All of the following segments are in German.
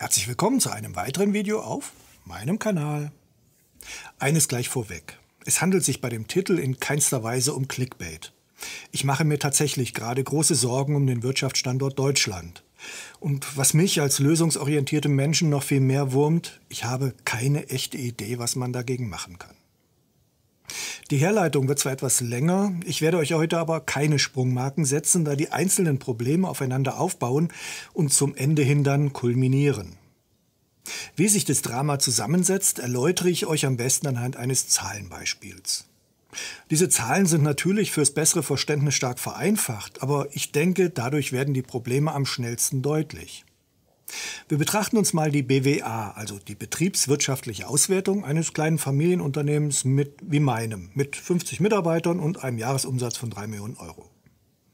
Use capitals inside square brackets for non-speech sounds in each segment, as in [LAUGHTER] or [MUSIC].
Herzlich willkommen zu einem weiteren Video auf meinem Kanal. Eines gleich vorweg. Es handelt sich bei dem Titel in keinster Weise um Clickbait. Ich mache mir tatsächlich gerade große Sorgen um den Wirtschaftsstandort Deutschland. Und was mich als lösungsorientiertem Menschen noch viel mehr wurmt, ich habe keine echte Idee, was man dagegen machen kann. Die Herleitung wird zwar etwas länger, ich werde euch heute aber keine Sprungmarken setzen, da die einzelnen Probleme aufeinander aufbauen und zum Ende hin dann kulminieren. Wie sich das Drama zusammensetzt, erläutere ich euch am besten anhand eines Zahlenbeispiels. Diese Zahlen sind natürlich fürs bessere Verständnis stark vereinfacht, aber ich denke, dadurch werden die Probleme am schnellsten deutlich. Wir betrachten uns mal die BWA, also die betriebswirtschaftliche Auswertung eines kleinen Familienunternehmens mit, wie meinem, mit 50 Mitarbeitern und einem Jahresumsatz von 3 Millionen Euro.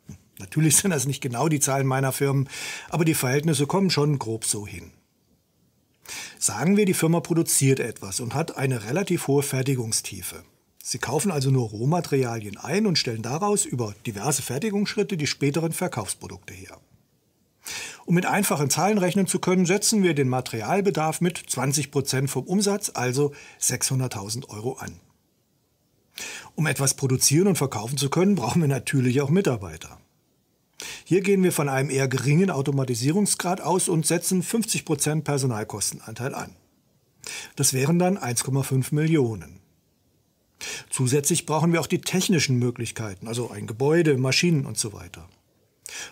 Hm, natürlich sind das nicht genau die Zahlen meiner Firmen, aber die Verhältnisse kommen schon grob so hin. Sagen wir, die Firma produziert etwas und hat eine relativ hohe Fertigungstiefe. Sie kaufen also nur Rohmaterialien ein und stellen daraus über diverse Fertigungsschritte die späteren Verkaufsprodukte her. Um mit einfachen Zahlen rechnen zu können, setzen wir den Materialbedarf mit 20 Prozent vom Umsatz, also 600.000 Euro an. Um etwas produzieren und verkaufen zu können, brauchen wir natürlich auch Mitarbeiter. Hier gehen wir von einem eher geringen Automatisierungsgrad aus und setzen 50% Prozent Personalkostenanteil an. Das wären dann 1,5 Millionen. Zusätzlich brauchen wir auch die technischen Möglichkeiten, also ein Gebäude, Maschinen und so weiter.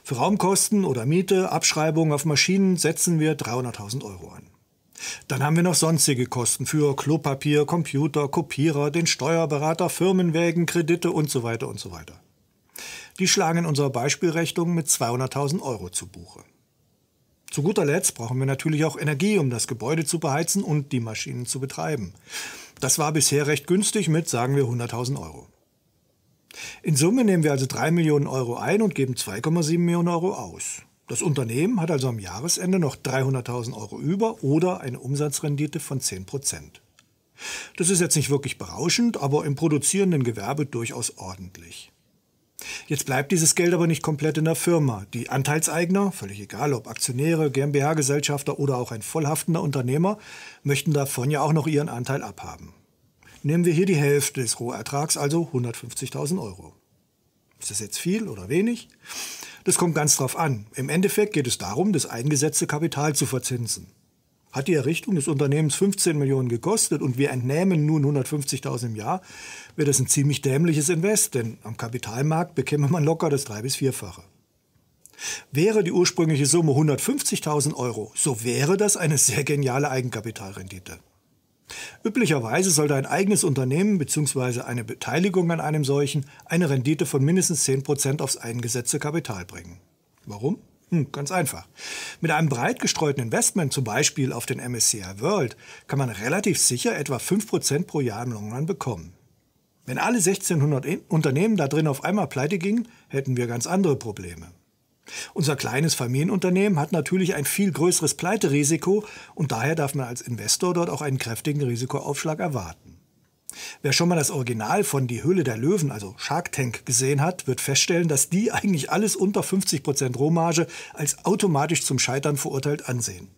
Für Raumkosten oder Miete, Abschreibungen auf Maschinen setzen wir 300.000 Euro an. Dann haben wir noch sonstige Kosten für Klopapier, Computer, Kopierer, den Steuerberater, Firmenwägen, Kredite und so weiter und so weiter. Die schlagen in unserer Beispielrechnung mit 200.000 Euro zu Buche. Zu guter Letzt brauchen wir natürlich auch Energie, um das Gebäude zu beheizen und die Maschinen zu betreiben. Das war bisher recht günstig mit, sagen wir, 100.000 Euro. In Summe nehmen wir also 3 Millionen Euro ein und geben 2,7 Millionen Euro aus. Das Unternehmen hat also am Jahresende noch 300.000 Euro über oder eine Umsatzrendite von 10 Prozent. Das ist jetzt nicht wirklich berauschend, aber im produzierenden Gewerbe durchaus ordentlich. Jetzt bleibt dieses Geld aber nicht komplett in der Firma. Die Anteilseigner, völlig egal ob Aktionäre, GmbH-Gesellschafter oder auch ein vollhaftender Unternehmer, möchten davon ja auch noch ihren Anteil abhaben nehmen wir hier die Hälfte des Rohertrags, also 150.000 Euro. Ist das jetzt viel oder wenig? Das kommt ganz drauf an. Im Endeffekt geht es darum, das eingesetzte Kapital zu verzinsen. Hat die Errichtung des Unternehmens 15 Millionen gekostet und wir entnehmen nun 150.000 im Jahr, wäre das ein ziemlich dämliches Invest, denn am Kapitalmarkt bekäme man locker das drei- bis vierfache. Wäre die ursprüngliche Summe 150.000 Euro, so wäre das eine sehr geniale Eigenkapitalrendite. Üblicherweise sollte ein eigenes Unternehmen bzw. eine Beteiligung an einem solchen eine Rendite von mindestens 10% aufs eingesetzte Kapital bringen. Warum? Hm, ganz einfach. Mit einem breit gestreuten Investment, zum Beispiel auf den MSCI World, kann man relativ sicher etwa 5% pro Jahr im Longrun bekommen. Wenn alle 1600 Unternehmen da drin auf einmal pleite gingen, hätten wir ganz andere Probleme. Unser kleines Familienunternehmen hat natürlich ein viel größeres Pleiterisiko und daher darf man als Investor dort auch einen kräftigen Risikoaufschlag erwarten. Wer schon mal das Original von Die Höhle der Löwen, also Shark Tank, gesehen hat, wird feststellen, dass die eigentlich alles unter 50% Rohmarge als automatisch zum Scheitern verurteilt ansehen.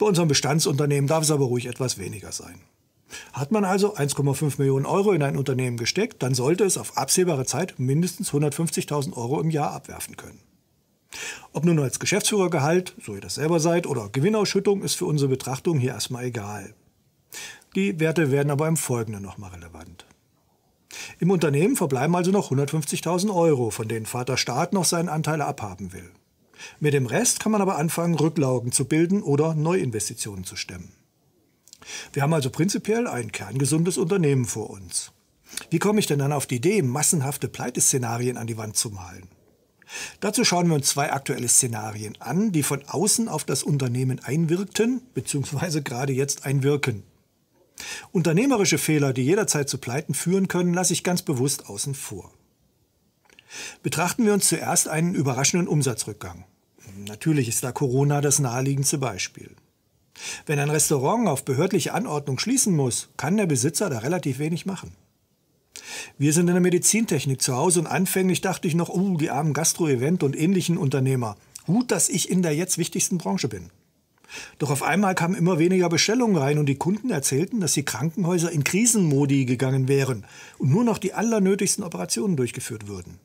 Bei unserem Bestandsunternehmen darf es aber ruhig etwas weniger sein. Hat man also 1,5 Millionen Euro in ein Unternehmen gesteckt, dann sollte es auf absehbare Zeit mindestens 150.000 Euro im Jahr abwerfen können. Ob nun als Geschäftsführergehalt, so ihr das selber seid, oder Gewinnausschüttung ist für unsere Betrachtung hier erstmal egal. Die Werte werden aber im Folgenden nochmal relevant. Im Unternehmen verbleiben also noch 150.000 Euro, von denen Vater Staat noch seinen Anteil abhaben will. Mit dem Rest kann man aber anfangen, Rücklagen zu bilden oder Neuinvestitionen zu stemmen. Wir haben also prinzipiell ein kerngesundes Unternehmen vor uns. Wie komme ich denn dann auf die Idee, massenhafte Pleiteszenarien an die Wand zu malen? Dazu schauen wir uns zwei aktuelle Szenarien an, die von außen auf das Unternehmen einwirkten bzw. gerade jetzt einwirken. Unternehmerische Fehler, die jederzeit zu Pleiten führen können, lasse ich ganz bewusst außen vor. Betrachten wir uns zuerst einen überraschenden Umsatzrückgang. Natürlich ist da Corona das naheliegendste Beispiel. Wenn ein Restaurant auf behördliche Anordnung schließen muss, kann der Besitzer da relativ wenig machen. Wir sind in der Medizintechnik zu Hause und anfänglich dachte ich noch, oh, uh, die armen Gastro-Event und ähnlichen Unternehmer. Gut, dass ich in der jetzt wichtigsten Branche bin. Doch auf einmal kamen immer weniger Bestellungen rein und die Kunden erzählten, dass die Krankenhäuser in Krisenmodi gegangen wären und nur noch die allernötigsten Operationen durchgeführt würden.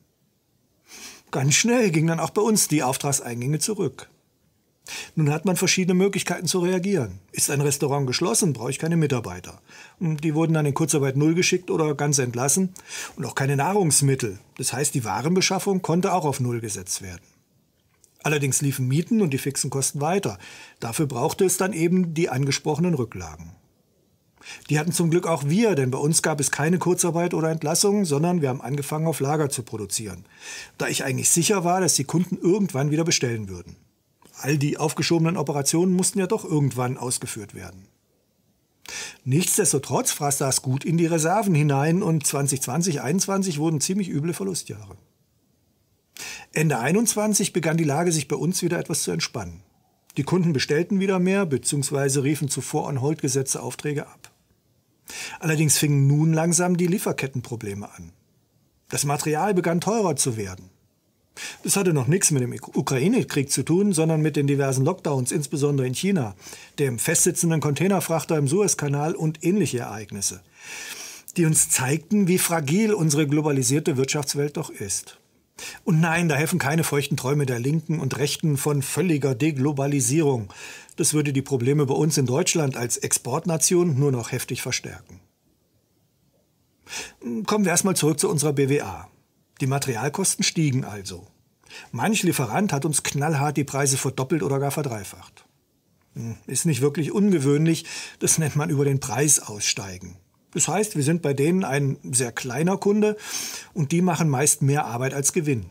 Ganz schnell gingen dann auch bei uns die Auftragseingänge zurück. Nun hat man verschiedene Möglichkeiten zu reagieren. Ist ein Restaurant geschlossen, brauche ich keine Mitarbeiter. Hm, die wurden dann in Kurzarbeit null geschickt oder ganz entlassen und auch keine Nahrungsmittel. Das heißt, die Warenbeschaffung konnte auch auf null gesetzt werden. Allerdings liefen Mieten und die fixen Kosten weiter. Dafür brauchte es dann eben die angesprochenen Rücklagen. Die hatten zum Glück auch wir, denn bei uns gab es keine Kurzarbeit oder Entlassung, sondern wir haben angefangen, auf Lager zu produzieren, da ich eigentlich sicher war, dass die Kunden irgendwann wieder bestellen würden. All die aufgeschobenen Operationen mussten ja doch irgendwann ausgeführt werden. Nichtsdestotrotz fraß das gut in die Reserven hinein und 2020, 2021 wurden ziemlich üble Verlustjahre. Ende 21 begann die Lage sich bei uns wieder etwas zu entspannen. Die Kunden bestellten wieder mehr bzw. riefen zuvor on hold gesetzte Aufträge ab. Allerdings fingen nun langsam die Lieferkettenprobleme an. Das Material begann teurer zu werden. Das hatte noch nichts mit dem Ukraine-Krieg zu tun, sondern mit den diversen Lockdowns, insbesondere in China, dem festsitzenden Containerfrachter im Suezkanal und ähnliche Ereignisse, die uns zeigten, wie fragil unsere globalisierte Wirtschaftswelt doch ist. Und nein, da helfen keine feuchten Träume der Linken und Rechten von völliger Deglobalisierung. Das würde die Probleme bei uns in Deutschland als Exportnation nur noch heftig verstärken. Kommen wir erstmal zurück zu unserer BWA. Die Materialkosten stiegen also. Manch Lieferant hat uns knallhart die Preise verdoppelt oder gar verdreifacht. Hm, ist nicht wirklich ungewöhnlich, das nennt man über den Preis aussteigen. Das heißt, wir sind bei denen ein sehr kleiner Kunde und die machen meist mehr Arbeit als Gewinn.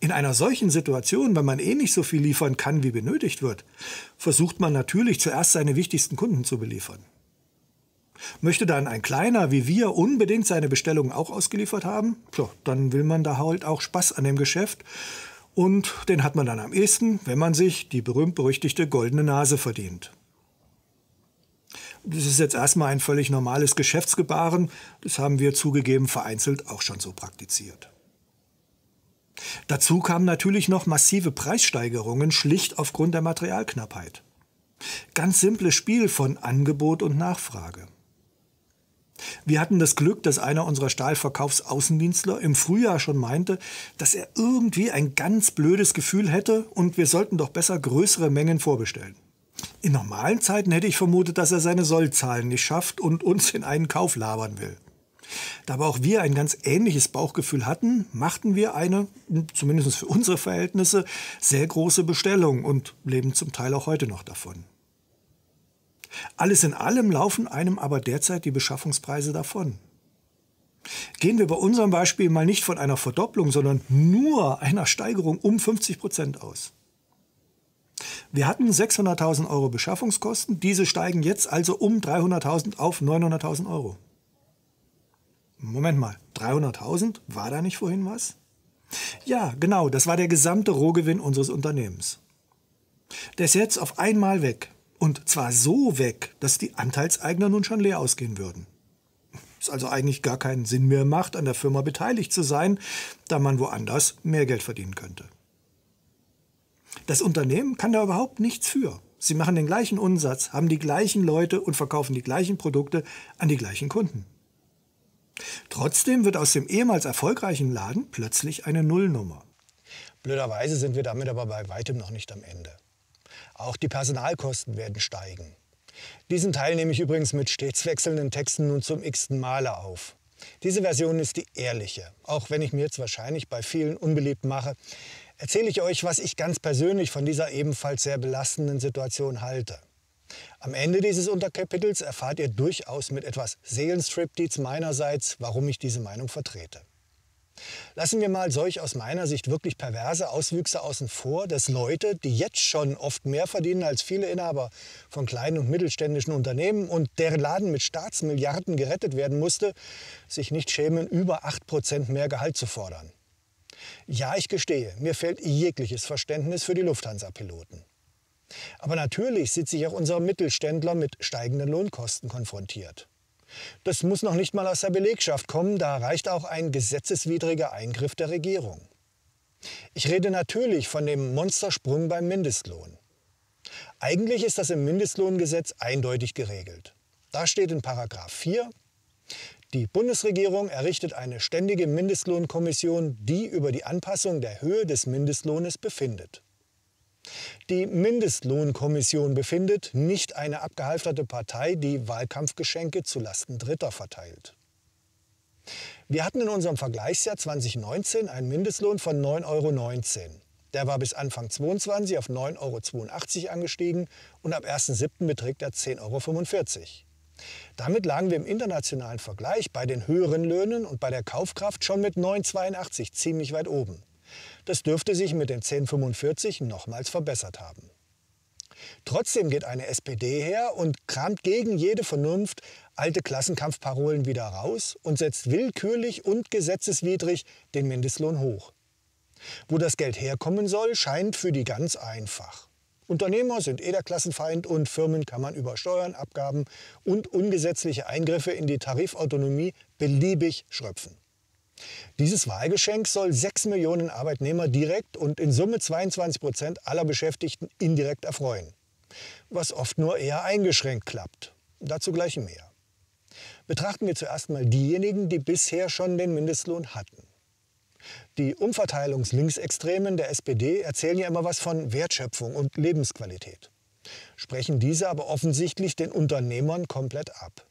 In einer solchen Situation, wenn man eh nicht so viel liefern kann, wie benötigt wird, versucht man natürlich zuerst seine wichtigsten Kunden zu beliefern. Möchte dann ein kleiner wie wir unbedingt seine Bestellungen auch ausgeliefert haben? Tja, dann will man da halt auch Spaß an dem Geschäft. Und den hat man dann am ehesten, wenn man sich die berühmt-berüchtigte goldene Nase verdient. Das ist jetzt erstmal ein völlig normales Geschäftsgebaren. Das haben wir zugegeben vereinzelt auch schon so praktiziert. Dazu kamen natürlich noch massive Preissteigerungen, schlicht aufgrund der Materialknappheit. Ganz simples Spiel von Angebot und Nachfrage. Wir hatten das Glück, dass einer unserer Stahlverkaufsaußendienstler im Frühjahr schon meinte, dass er irgendwie ein ganz blödes Gefühl hätte und wir sollten doch besser größere Mengen vorbestellen. In normalen Zeiten hätte ich vermutet, dass er seine Sollzahlen nicht schafft und uns in einen Kauf labern will. Da aber auch wir ein ganz ähnliches Bauchgefühl hatten, machten wir eine, zumindest für unsere Verhältnisse, sehr große Bestellung und leben zum Teil auch heute noch davon. Alles in allem laufen einem aber derzeit die Beschaffungspreise davon. Gehen wir bei unserem Beispiel mal nicht von einer Verdopplung, sondern nur einer Steigerung um 50 Prozent aus. Wir hatten 600.000 Euro Beschaffungskosten, diese steigen jetzt also um 300.000 auf 900.000 Euro. Moment mal, 300.000, war da nicht vorhin was? Ja, genau, das war der gesamte Rohgewinn unseres Unternehmens. Der ist jetzt auf einmal weg. Und zwar so weg, dass die Anteilseigner nun schon leer ausgehen würden. Es also eigentlich gar keinen Sinn mehr macht, an der Firma beteiligt zu sein, da man woanders mehr Geld verdienen könnte. Das Unternehmen kann da überhaupt nichts für. Sie machen den gleichen Umsatz, haben die gleichen Leute und verkaufen die gleichen Produkte an die gleichen Kunden. Trotzdem wird aus dem ehemals erfolgreichen Laden plötzlich eine Nullnummer. Blöderweise sind wir damit aber bei weitem noch nicht am Ende. Auch die Personalkosten werden steigen. Diesen Teil nehme ich übrigens mit stets wechselnden Texten nun zum x-ten Male auf. Diese Version ist die ehrliche. Auch wenn ich mir jetzt wahrscheinlich bei vielen unbeliebt mache, erzähle ich euch, was ich ganz persönlich von dieser ebenfalls sehr belastenden Situation halte. Am Ende dieses Unterkapitels erfahrt ihr durchaus mit etwas Seelenstriptease meinerseits, warum ich diese Meinung vertrete. Lassen wir mal solch aus meiner Sicht wirklich perverse Auswüchse außen vor, dass Leute, die jetzt schon oft mehr verdienen als viele Inhaber von kleinen und mittelständischen Unternehmen und deren Laden mit Staatsmilliarden gerettet werden musste, sich nicht schämen, über 8% mehr Gehalt zu fordern. Ja, ich gestehe, mir fehlt jegliches Verständnis für die Lufthansa-Piloten. Aber natürlich sieht sich auch unser Mittelständler mit steigenden Lohnkosten konfrontiert. Das muss noch nicht mal aus der Belegschaft kommen, da reicht auch ein gesetzeswidriger Eingriff der Regierung. Ich rede natürlich von dem Monstersprung beim Mindestlohn. Eigentlich ist das im Mindestlohngesetz eindeutig geregelt. Da steht in Paragraph 4, die Bundesregierung errichtet eine ständige Mindestlohnkommission, die über die Anpassung der Höhe des Mindestlohnes befindet. Die Mindestlohnkommission befindet, nicht eine abgehalfterte Partei, die Wahlkampfgeschenke zu Lasten Dritter verteilt. Wir hatten in unserem Vergleichsjahr 2019 einen Mindestlohn von 9,19 Euro. Der war bis Anfang 2022 auf 9,82 Euro angestiegen und ab 1.7. beträgt er 10,45 Euro. Damit lagen wir im internationalen Vergleich bei den höheren Löhnen und bei der Kaufkraft schon mit 9,82 ziemlich weit oben. Das dürfte sich mit den 1045 nochmals verbessert haben. Trotzdem geht eine SPD her und kramt gegen jede Vernunft alte Klassenkampfparolen wieder raus und setzt willkürlich und gesetzeswidrig den Mindestlohn hoch. Wo das Geld herkommen soll, scheint für die ganz einfach. Unternehmer sind eh der Klassenfeind und Firmen kann man über Steuern, Abgaben und ungesetzliche Eingriffe in die Tarifautonomie beliebig schröpfen. Dieses Wahlgeschenk soll 6 Millionen Arbeitnehmer direkt und in Summe 22 Prozent aller Beschäftigten indirekt erfreuen. Was oft nur eher eingeschränkt klappt. Dazu gleich mehr. Betrachten wir zuerst mal diejenigen, die bisher schon den Mindestlohn hatten. Die Umverteilungslinksextremen der SPD erzählen ja immer was von Wertschöpfung und Lebensqualität, sprechen diese aber offensichtlich den Unternehmern komplett ab.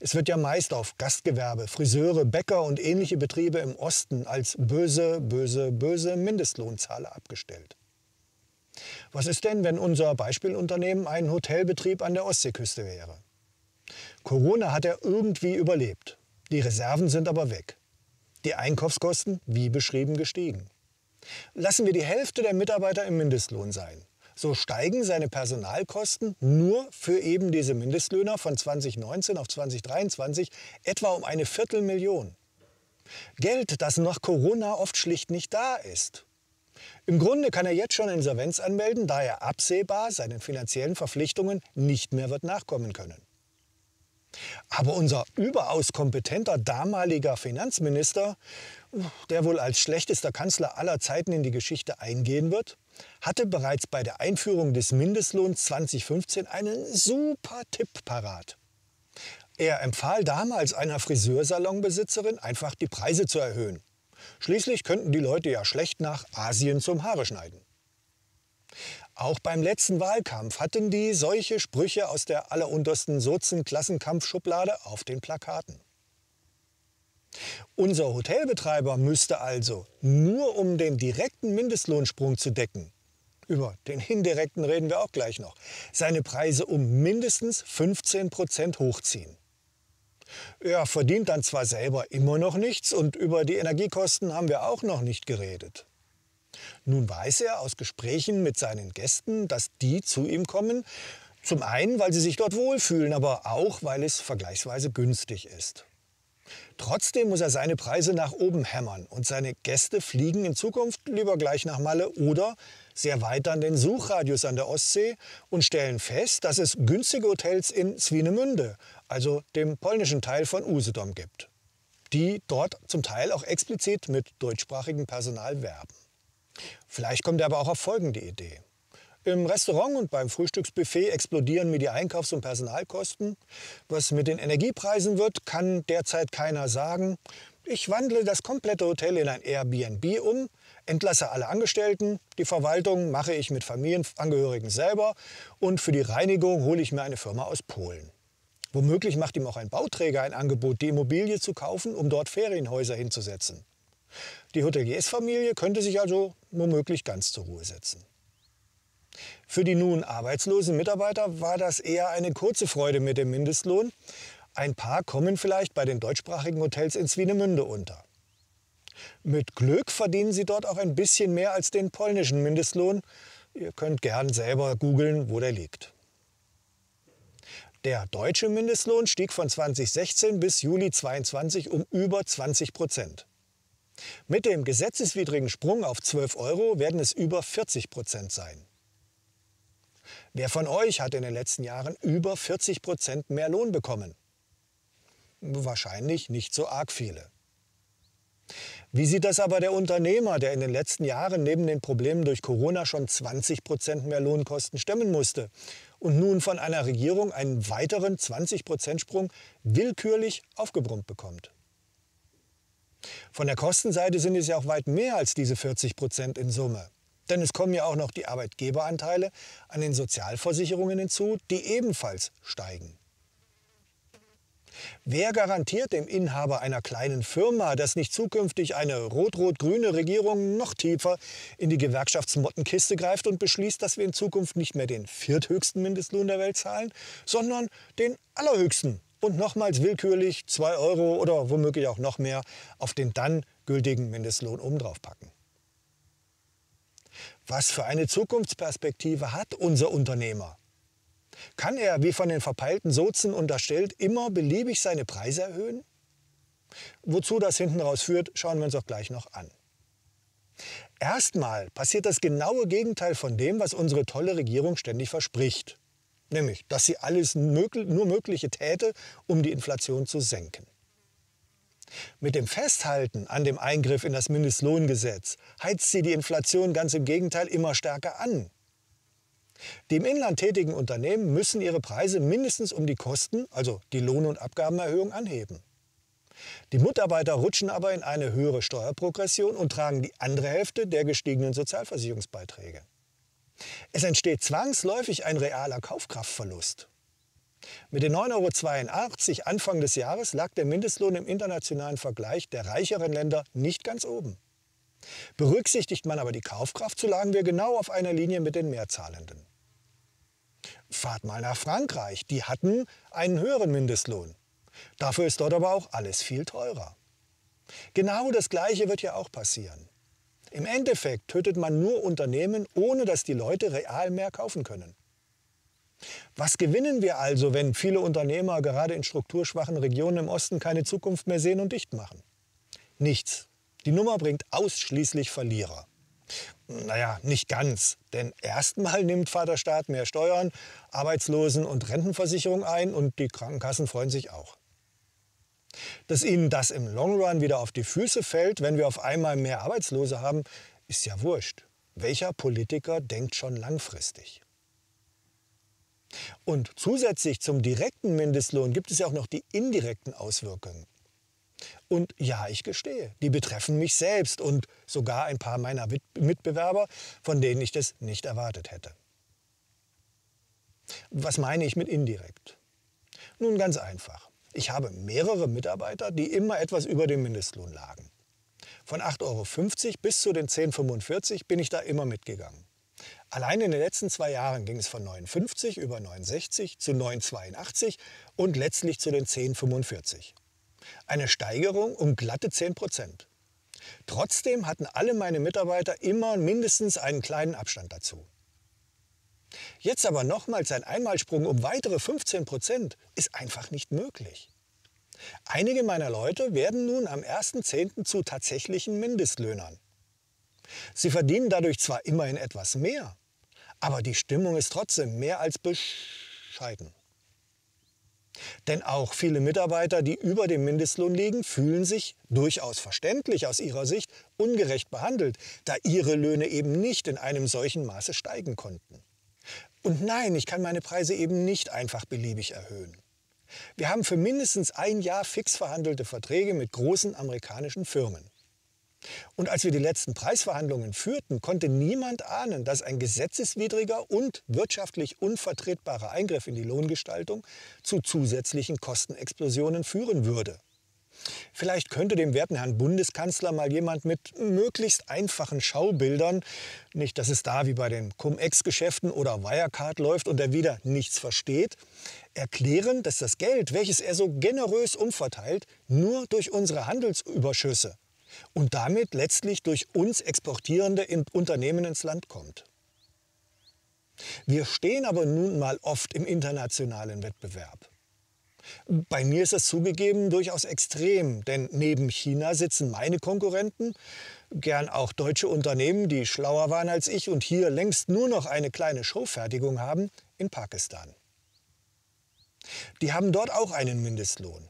Es wird ja meist auf Gastgewerbe, Friseure, Bäcker und ähnliche Betriebe im Osten als böse, böse, böse Mindestlohnzahler abgestellt. Was ist denn, wenn unser Beispielunternehmen ein Hotelbetrieb an der Ostseeküste wäre? Corona hat er irgendwie überlebt. Die Reserven sind aber weg. Die Einkaufskosten, wie beschrieben, gestiegen. Lassen wir die Hälfte der Mitarbeiter im Mindestlohn sein so steigen seine Personalkosten nur für eben diese Mindestlöhner von 2019 auf 2023 etwa um eine Viertelmillion. Geld, das nach Corona oft schlicht nicht da ist. Im Grunde kann er jetzt schon Insolvenz anmelden, da er absehbar seinen finanziellen Verpflichtungen nicht mehr wird nachkommen können. Aber unser überaus kompetenter damaliger Finanzminister, der wohl als schlechtester Kanzler aller Zeiten in die Geschichte eingehen wird, hatte bereits bei der Einführung des Mindestlohns 2015 einen super Tipp parat. Er empfahl damals einer Friseursalonbesitzerin einfach die Preise zu erhöhen. Schließlich könnten die Leute ja schlecht nach Asien zum Haare schneiden. Auch beim letzten Wahlkampf hatten die solche Sprüche aus der alleruntersten Sozen-Klassenkampfschublade auf den Plakaten. Unser Hotelbetreiber müsste also nur um den direkten Mindestlohnsprung zu decken, über den indirekten reden wir auch gleich noch, seine Preise um mindestens 15 Prozent hochziehen. Er verdient dann zwar selber immer noch nichts und über die Energiekosten haben wir auch noch nicht geredet. Nun weiß er aus Gesprächen mit seinen Gästen, dass die zu ihm kommen, zum einen, weil sie sich dort wohlfühlen, aber auch, weil es vergleichsweise günstig ist. Trotzdem muss er seine Preise nach oben hämmern und seine Gäste fliegen in Zukunft lieber gleich nach Malle oder sie erweitern den Suchradius an der Ostsee und stellen fest, dass es günstige Hotels in Swinemünde, also dem polnischen Teil von Usedom, gibt, die dort zum Teil auch explizit mit deutschsprachigem Personal werben. Vielleicht kommt er aber auch auf folgende Idee. Im Restaurant und beim Frühstücksbuffet explodieren mir die Einkaufs- und Personalkosten. Was mit den Energiepreisen wird, kann derzeit keiner sagen. Ich wandle das komplette Hotel in ein Airbnb um, entlasse alle Angestellten, die Verwaltung mache ich mit Familienangehörigen selber und für die Reinigung hole ich mir eine Firma aus Polen. Womöglich macht ihm auch ein Bauträger ein Angebot, die Immobilie zu kaufen, um dort Ferienhäuser hinzusetzen. Die Hoteliersfamilie könnte sich also womöglich ganz zur Ruhe setzen. Für die nun arbeitslosen Mitarbeiter war das eher eine kurze Freude mit dem Mindestlohn. Ein paar kommen vielleicht bei den deutschsprachigen Hotels in Swinemünde unter. Mit Glück verdienen sie dort auch ein bisschen mehr als den polnischen Mindestlohn. Ihr könnt gern selber googeln, wo der liegt. Der deutsche Mindestlohn stieg von 2016 bis Juli 2022 um über 20 Prozent. Mit dem gesetzeswidrigen Sprung auf 12 Euro werden es über 40 Prozent sein. Wer von euch hat in den letzten Jahren über 40 Prozent mehr Lohn bekommen? Wahrscheinlich nicht so arg viele. Wie sieht das aber der Unternehmer, der in den letzten Jahren neben den Problemen durch Corona schon 20 Prozent mehr Lohnkosten stemmen musste und nun von einer Regierung einen weiteren 20 Prozent Sprung willkürlich aufgebrummt bekommt? Von der Kostenseite sind es ja auch weit mehr als diese 40 Prozent in Summe. Denn es kommen ja auch noch die Arbeitgeberanteile an den Sozialversicherungen hinzu, die ebenfalls steigen. Wer garantiert dem Inhaber einer kleinen Firma, dass nicht zukünftig eine rot-rot-grüne Regierung noch tiefer in die Gewerkschaftsmottenkiste greift und beschließt, dass wir in Zukunft nicht mehr den vierthöchsten Mindestlohn der Welt zahlen, sondern den allerhöchsten und nochmals willkürlich 2 Euro oder womöglich auch noch mehr auf den dann gültigen Mindestlohn obendrauf packen? Was für eine Zukunftsperspektive hat unser Unternehmer? Kann er, wie von den verpeilten Sozen unterstellt, immer beliebig seine Preise erhöhen? Wozu das hinten raus führt, schauen wir uns auch gleich noch an. Erstmal passiert das genaue Gegenteil von dem, was unsere tolle Regierung ständig verspricht. Nämlich, dass sie alles nur Mögliche täte, um die Inflation zu senken. Mit dem Festhalten an dem Eingriff in das Mindestlohngesetz heizt sie die Inflation ganz im Gegenteil immer stärker an. Die im Inland tätigen Unternehmen müssen ihre Preise mindestens um die Kosten, also die Lohn- und Abgabenerhöhung, anheben. Die Mitarbeiter rutschen aber in eine höhere Steuerprogression und tragen die andere Hälfte der gestiegenen Sozialversicherungsbeiträge. Es entsteht zwangsläufig ein realer Kaufkraftverlust. Mit den 9,82 Euro Anfang des Jahres lag der Mindestlohn im internationalen Vergleich der reicheren Länder nicht ganz oben. Berücksichtigt man aber die Kaufkraft, so lagen wir genau auf einer Linie mit den Mehrzahlenden. Fahrt mal nach Frankreich, die hatten einen höheren Mindestlohn. Dafür ist dort aber auch alles viel teurer. Genau das Gleiche wird ja auch passieren. Im Endeffekt tötet man nur Unternehmen, ohne dass die Leute real mehr kaufen können. Was gewinnen wir also, wenn viele Unternehmer gerade in strukturschwachen Regionen im Osten keine Zukunft mehr sehen und dicht machen? Nichts. Die Nummer bringt ausschließlich Verlierer. Naja, nicht ganz. Denn erstmal nimmt Vaterstaat mehr Steuern, Arbeitslosen- und Rentenversicherung ein und die Krankenkassen freuen sich auch. Dass ihnen das im Long Run wieder auf die Füße fällt, wenn wir auf einmal mehr Arbeitslose haben, ist ja wurscht. Welcher Politiker denkt schon langfristig? Und zusätzlich zum direkten Mindestlohn gibt es ja auch noch die indirekten Auswirkungen. Und ja, ich gestehe, die betreffen mich selbst und sogar ein paar meiner Mitbewerber, von denen ich das nicht erwartet hätte. Was meine ich mit indirekt? Nun ganz einfach. Ich habe mehrere Mitarbeiter, die immer etwas über dem Mindestlohn lagen. Von 8,50 Euro bis zu den 10,45 Euro bin ich da immer mitgegangen. Allein in den letzten zwei Jahren ging es von 59 über 69 zu 982 und letztlich zu den 1045. Eine Steigerung um glatte 10 Prozent. Trotzdem hatten alle meine Mitarbeiter immer mindestens einen kleinen Abstand dazu. Jetzt aber nochmals ein Einmalsprung um weitere 15 Prozent ist einfach nicht möglich. Einige meiner Leute werden nun am 1.10. zu tatsächlichen Mindestlöhnern. Sie verdienen dadurch zwar immerhin etwas mehr, aber die Stimmung ist trotzdem mehr als bescheiden. Denn auch viele Mitarbeiter, die über dem Mindestlohn liegen, fühlen sich durchaus verständlich aus ihrer Sicht ungerecht behandelt, da ihre Löhne eben nicht in einem solchen Maße steigen konnten. Und nein, ich kann meine Preise eben nicht einfach beliebig erhöhen. Wir haben für mindestens ein Jahr fix verhandelte Verträge mit großen amerikanischen Firmen. Und als wir die letzten Preisverhandlungen führten, konnte niemand ahnen, dass ein gesetzeswidriger und wirtschaftlich unvertretbarer Eingriff in die Lohngestaltung zu zusätzlichen Kostenexplosionen führen würde. Vielleicht könnte dem werten Herrn Bundeskanzler mal jemand mit möglichst einfachen Schaubildern, nicht dass es da wie bei den Cum-Ex-Geschäften oder Wirecard läuft und er wieder nichts versteht, erklären, dass das Geld, welches er so generös umverteilt, nur durch unsere Handelsüberschüsse und damit letztlich durch uns exportierende Unternehmen ins Land kommt. Wir stehen aber nun mal oft im internationalen Wettbewerb. Bei mir ist das zugegeben durchaus extrem, denn neben China sitzen meine Konkurrenten, gern auch deutsche Unternehmen, die schlauer waren als ich und hier längst nur noch eine kleine Showfertigung haben, in Pakistan. Die haben dort auch einen Mindestlohn.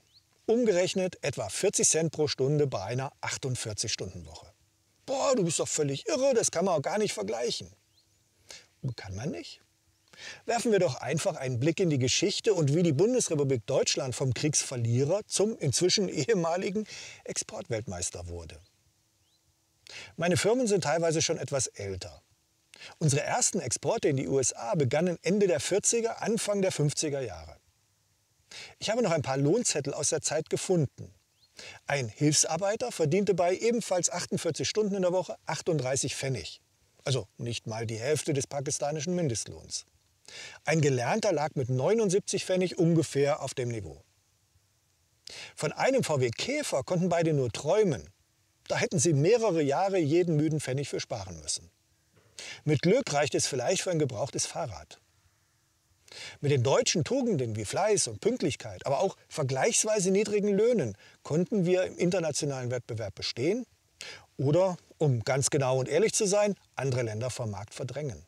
Umgerechnet etwa 40 Cent pro Stunde bei einer 48-Stunden-Woche. Boah, du bist doch völlig irre, das kann man auch gar nicht vergleichen. Kann man nicht? Werfen wir doch einfach einen Blick in die Geschichte und wie die Bundesrepublik Deutschland vom Kriegsverlierer zum inzwischen ehemaligen Exportweltmeister wurde. Meine Firmen sind teilweise schon etwas älter. Unsere ersten Exporte in die USA begannen Ende der 40er, Anfang der 50er Jahre. Ich habe noch ein paar Lohnzettel aus der Zeit gefunden. Ein Hilfsarbeiter verdiente bei ebenfalls 48 Stunden in der Woche 38 Pfennig. Also nicht mal die Hälfte des pakistanischen Mindestlohns. Ein Gelernter lag mit 79 Pfennig ungefähr auf dem Niveau. Von einem VW Käfer konnten beide nur träumen. Da hätten sie mehrere Jahre jeden müden Pfennig für sparen müssen. Mit Glück reicht es vielleicht für ein gebrauchtes Fahrrad. Mit den deutschen Tugenden wie Fleiß und Pünktlichkeit, aber auch vergleichsweise niedrigen Löhnen konnten wir im internationalen Wettbewerb bestehen oder, um ganz genau und ehrlich zu sein, andere Länder vom Markt verdrängen.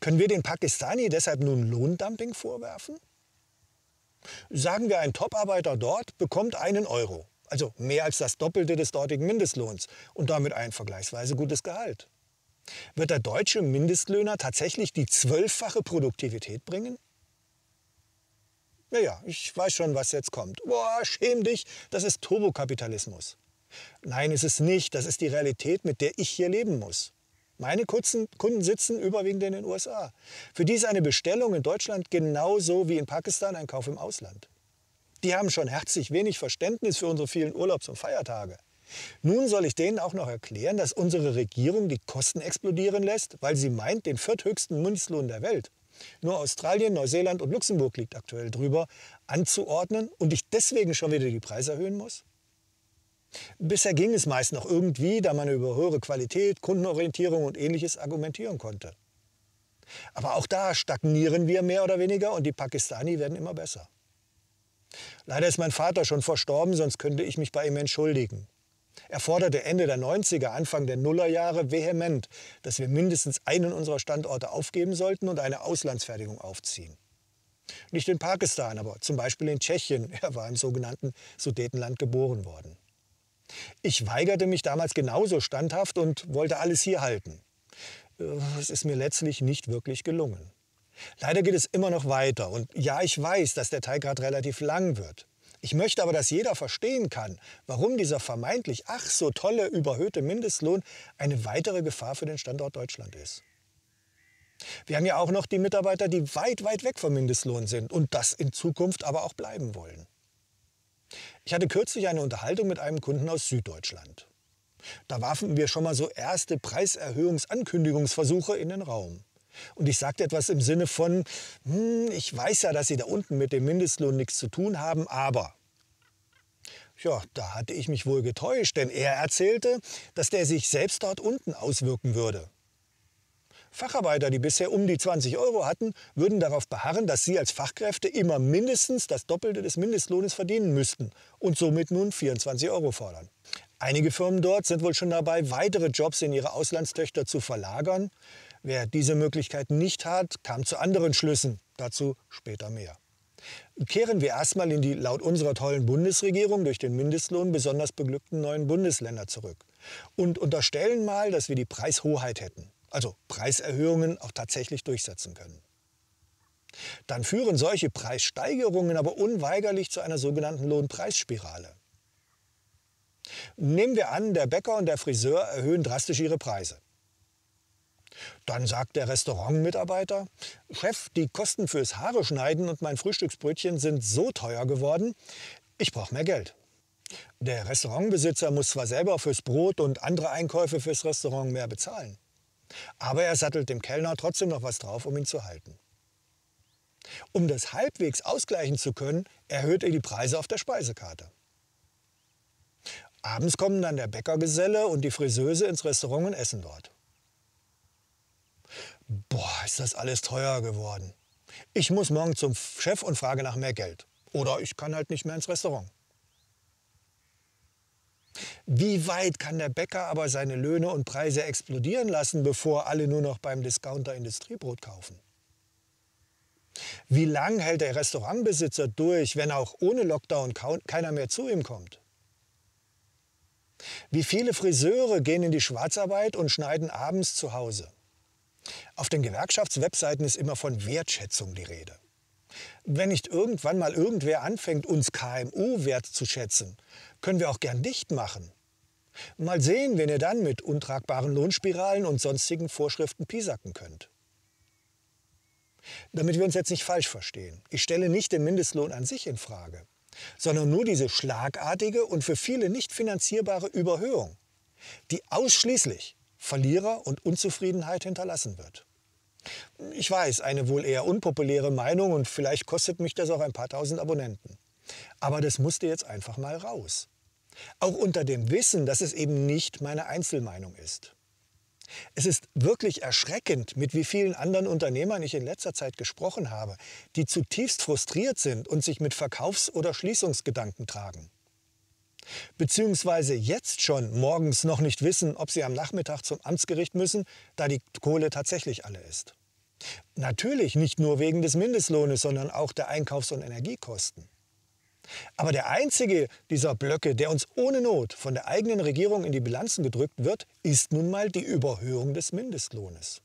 Können wir den Pakistani deshalb nun Lohndumping vorwerfen? Sagen wir, ein Toparbeiter dort bekommt einen Euro, also mehr als das Doppelte des dortigen Mindestlohns und damit ein vergleichsweise gutes Gehalt. Wird der deutsche Mindestlöhner tatsächlich die zwölffache Produktivität bringen? Naja, ich weiß schon, was jetzt kommt. Boah, schäm dich, das ist Turbokapitalismus. Nein, ist es nicht. Das ist die Realität, mit der ich hier leben muss. Meine Kunden sitzen überwiegend in den USA. Für die ist eine Bestellung in Deutschland genauso wie in Pakistan ein Kauf im Ausland. Die haben schon herzlich wenig Verständnis für unsere vielen Urlaubs- und Feiertage. Nun soll ich denen auch noch erklären, dass unsere Regierung die Kosten explodieren lässt, weil sie meint, den vierthöchsten Mindestlohn der Welt, nur Australien, Neuseeland und Luxemburg liegt aktuell drüber, anzuordnen und ich deswegen schon wieder die Preise erhöhen muss? Bisher ging es meist noch irgendwie, da man über höhere Qualität, Kundenorientierung und ähnliches argumentieren konnte. Aber auch da stagnieren wir mehr oder weniger und die Pakistani werden immer besser. Leider ist mein Vater schon verstorben, sonst könnte ich mich bei ihm entschuldigen. Er forderte Ende der 90er, Anfang der Nullerjahre vehement, dass wir mindestens einen unserer Standorte aufgeben sollten und eine Auslandsfertigung aufziehen. Nicht in Pakistan, aber zum Beispiel in Tschechien. [LAUGHS] Er war im sogenannten Sudetenland geboren worden. Ich weigerte mich damals genauso standhaft und wollte alles hier halten. Äh, es ist mir letztlich nicht wirklich gelungen. Leider geht es immer noch weiter und ja, ich weiß, dass der Teig gerade relativ lang wird. Ich möchte aber, dass jeder verstehen kann, warum dieser vermeintlich ach so tolle überhöhte Mindestlohn eine weitere Gefahr für den Standort Deutschland ist. Wir haben ja auch noch die Mitarbeiter, die weit, weit weg vom Mindestlohn sind und das in Zukunft aber auch bleiben wollen. Ich hatte kürzlich eine Unterhaltung mit einem Kunden aus Süddeutschland. Da warfen wir schon mal so erste Preiserhöhungsankündigungsversuche in den Raum. Und ich sagte etwas im Sinne von, hm, ich weiß ja, dass Sie da unten mit dem Mindestlohn nichts zu tun haben, aber... Ja, da hatte ich mich wohl getäuscht, denn er erzählte, dass der sich selbst dort unten auswirken würde. Facharbeiter, die bisher um die 20 Euro hatten, würden darauf beharren, dass sie als Fachkräfte immer mindestens das Doppelte des Mindestlohnes verdienen müssten und somit nun 24 Euro fordern. Einige Firmen dort sind wohl schon dabei, weitere Jobs in ihre Auslandstöchter zu verlagern. Wer diese Möglichkeit nicht hat, kam zu anderen Schlüssen. Dazu später mehr. Kehren wir erstmal in die laut unserer tollen Bundesregierung durch den Mindestlohn besonders beglückten neuen Bundesländer zurück und unterstellen mal, dass wir die Preishoheit hätten, also Preiserhöhungen auch tatsächlich durchsetzen können. Dann führen solche Preissteigerungen aber unweigerlich zu einer sogenannten Lohnpreisspirale. Nehmen wir an, der Bäcker und der Friseur erhöhen drastisch ihre Preise. Dann sagt der Restaurantmitarbeiter, Chef, die Kosten fürs Haare schneiden und mein Frühstücksbrötchen sind so teuer geworden, ich brauche mehr Geld. Der Restaurantbesitzer muss zwar selber fürs Brot und andere Einkäufe fürs Restaurant mehr bezahlen, aber er sattelt dem Kellner trotzdem noch was drauf, um ihn zu halten. Um das halbwegs ausgleichen zu können, erhöht er die Preise auf der Speisekarte. Abends kommen dann der Bäckergeselle und die Friseuse ins Restaurant und essen dort boah, ist das alles teuer geworden. Ich muss morgen zum Chef und frage nach mehr Geld. Oder ich kann halt nicht mehr ins Restaurant. Wie weit kann der Bäcker aber seine Löhne und Preise explodieren lassen, bevor alle nur noch beim Discounter Industriebrot kaufen? Wie lang hält der Restaurantbesitzer durch, wenn auch ohne Lockdown keiner mehr zu ihm kommt? Wie viele Friseure gehen in die Schwarzarbeit und schneiden abends zu Hause? Auf den Gewerkschaftswebseiten ist immer von Wertschätzung die Rede. Wenn nicht irgendwann mal irgendwer anfängt, uns KMU wertzuschätzen, können wir auch gern dicht machen. Mal sehen, wen ihr dann mit untragbaren Lohnspiralen und sonstigen Vorschriften pisacken könnt. Damit wir uns jetzt nicht falsch verstehen, ich stelle nicht den Mindestlohn an sich in Frage, sondern nur diese schlagartige und für viele nicht finanzierbare Überhöhung, die ausschließlich Verlierer und Unzufriedenheit hinterlassen wird. Ich weiß, eine wohl eher unpopuläre Meinung und vielleicht kostet mich das auch ein paar tausend Abonnenten. Aber das musste jetzt einfach mal raus. Auch unter dem Wissen, dass es eben nicht meine Einzelmeinung ist. Es ist wirklich erschreckend, mit wie vielen anderen Unternehmern ich in letzter Zeit gesprochen habe, die zutiefst frustriert sind und sich mit Verkaufs- oder Schließungsgedanken tragen beziehungsweise jetzt schon morgens noch nicht wissen, ob sie am Nachmittag zum Amtsgericht müssen, da die Kohle tatsächlich alle ist. Natürlich nicht nur wegen des Mindestlohnes, sondern auch der Einkaufs- und Energiekosten. Aber der einzige dieser Blöcke, der uns ohne Not von der eigenen Regierung in die Bilanzen gedrückt wird, ist nun mal die Überhöhung des Mindestlohnes.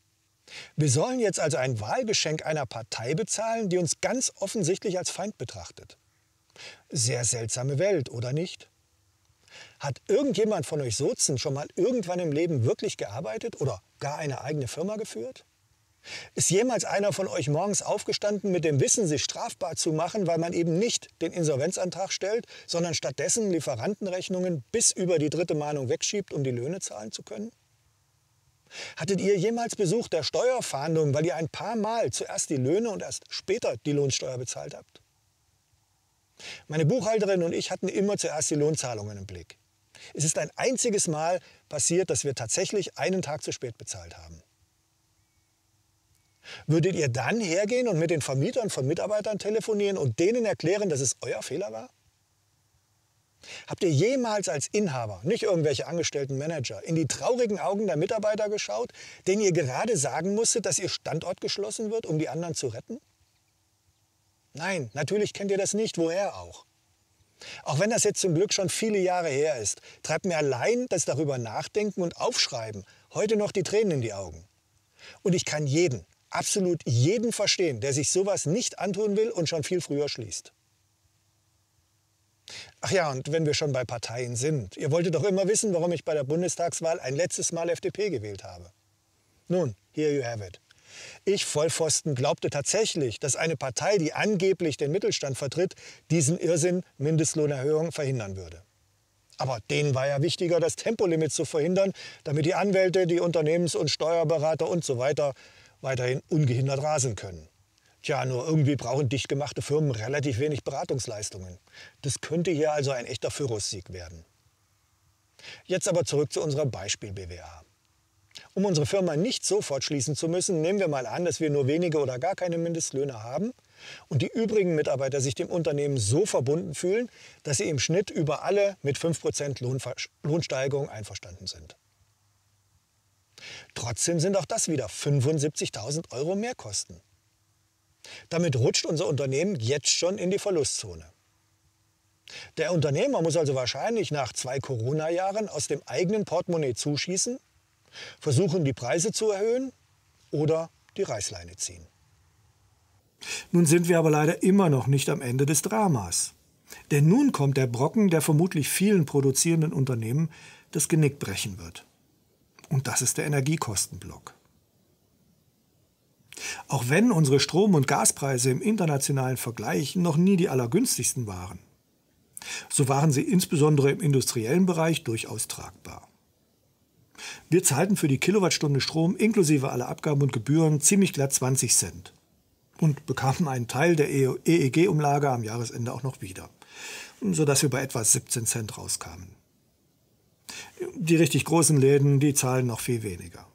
Wir sollen jetzt also ein Wahlgeschenk einer Partei bezahlen, die uns ganz offensichtlich als Feind betrachtet. Sehr seltsame Welt, oder nicht? Hat irgendjemand von euch Sozen schon mal irgendwann im Leben wirklich gearbeitet oder gar eine eigene Firma geführt? Ist jemals einer von euch morgens aufgestanden mit dem Wissen, sich strafbar zu machen, weil man eben nicht den Insolvenzantrag stellt, sondern stattdessen Lieferantenrechnungen bis über die dritte Mahnung wegschiebt, um die Löhne zahlen zu können? Hattet ihr jemals Besuch der Steuerfahndung, weil ihr ein paar Mal zuerst die Löhne und erst später die Lohnsteuer bezahlt habt? Meine Buchhalterin und ich hatten immer zuerst die Lohnzahlungen im Blick. Es ist ein einziges Mal passiert, dass wir tatsächlich einen Tag zu spät bezahlt haben. Würdet ihr dann hergehen und mit den Vermietern von Mitarbeitern telefonieren und denen erklären, dass es euer Fehler war? Habt ihr jemals als Inhaber, nicht irgendwelche angestellten Manager, in die traurigen Augen der Mitarbeiter geschaut, denen ihr gerade sagen musstet, dass ihr Standort geschlossen wird, um die anderen zu retten? Nein, natürlich kennt ihr das nicht, woher auch. Auch wenn das jetzt zum Glück schon viele Jahre her ist, treibt mir allein das darüber nachdenken und aufschreiben heute noch die Tränen in die Augen. Und ich kann jeden, absolut jeden verstehen, der sich sowas nicht antun will und schon viel früher schließt. Ach ja, und wenn wir schon bei Parteien sind, ihr wolltet doch immer wissen, warum ich bei der Bundestagswahl ein letztes Mal FDP gewählt habe. Nun, here you have it. Ich Vollpfosten glaubte tatsächlich, dass eine Partei, die angeblich den Mittelstand vertritt, diesen Irrsinn Mindestlohnerhöhung verhindern würde. Aber denen war ja wichtiger, das Tempolimit zu verhindern, damit die Anwälte, die Unternehmens- und Steuerberater und so weiter weiterhin ungehindert rasen können. Tja, nur irgendwie brauchen dichtgemachte Firmen relativ wenig Beratungsleistungen. Das könnte hier also ein echter Führersieg werden. Jetzt aber zurück zu unserer Beispiel-BWA. Um unsere Firma nicht sofort schließen zu müssen, nehmen wir mal an, dass wir nur wenige oder gar keine Mindestlöhne haben und die übrigen Mitarbeiter sich dem Unternehmen so verbunden fühlen, dass sie im Schnitt über alle mit 5% Lohnsteigerung einverstanden sind. Trotzdem sind auch das wieder 75.000 Euro Mehrkosten. Damit rutscht unser Unternehmen jetzt schon in die Verlustzone. Der Unternehmer muss also wahrscheinlich nach zwei Corona-Jahren aus dem eigenen Portemonnaie zuschießen Versuchen, die Preise zu erhöhen oder die Reißleine ziehen. Nun sind wir aber leider immer noch nicht am Ende des Dramas. Denn nun kommt der Brocken, der vermutlich vielen produzierenden Unternehmen das Genick brechen wird. Und das ist der Energiekostenblock. Auch wenn unsere Strom- und Gaspreise im internationalen Vergleich noch nie die allergünstigsten waren, so waren sie insbesondere im industriellen Bereich durchaus tragbar. Wir zahlten für die Kilowattstunde Strom inklusive aller Abgaben und Gebühren ziemlich glatt 20 Cent und bekamen einen Teil der EEG-Umlage e am Jahresende auch noch wieder, sodass wir bei etwa 17 Cent rauskamen. Die richtig großen Läden, die zahlen noch viel weniger.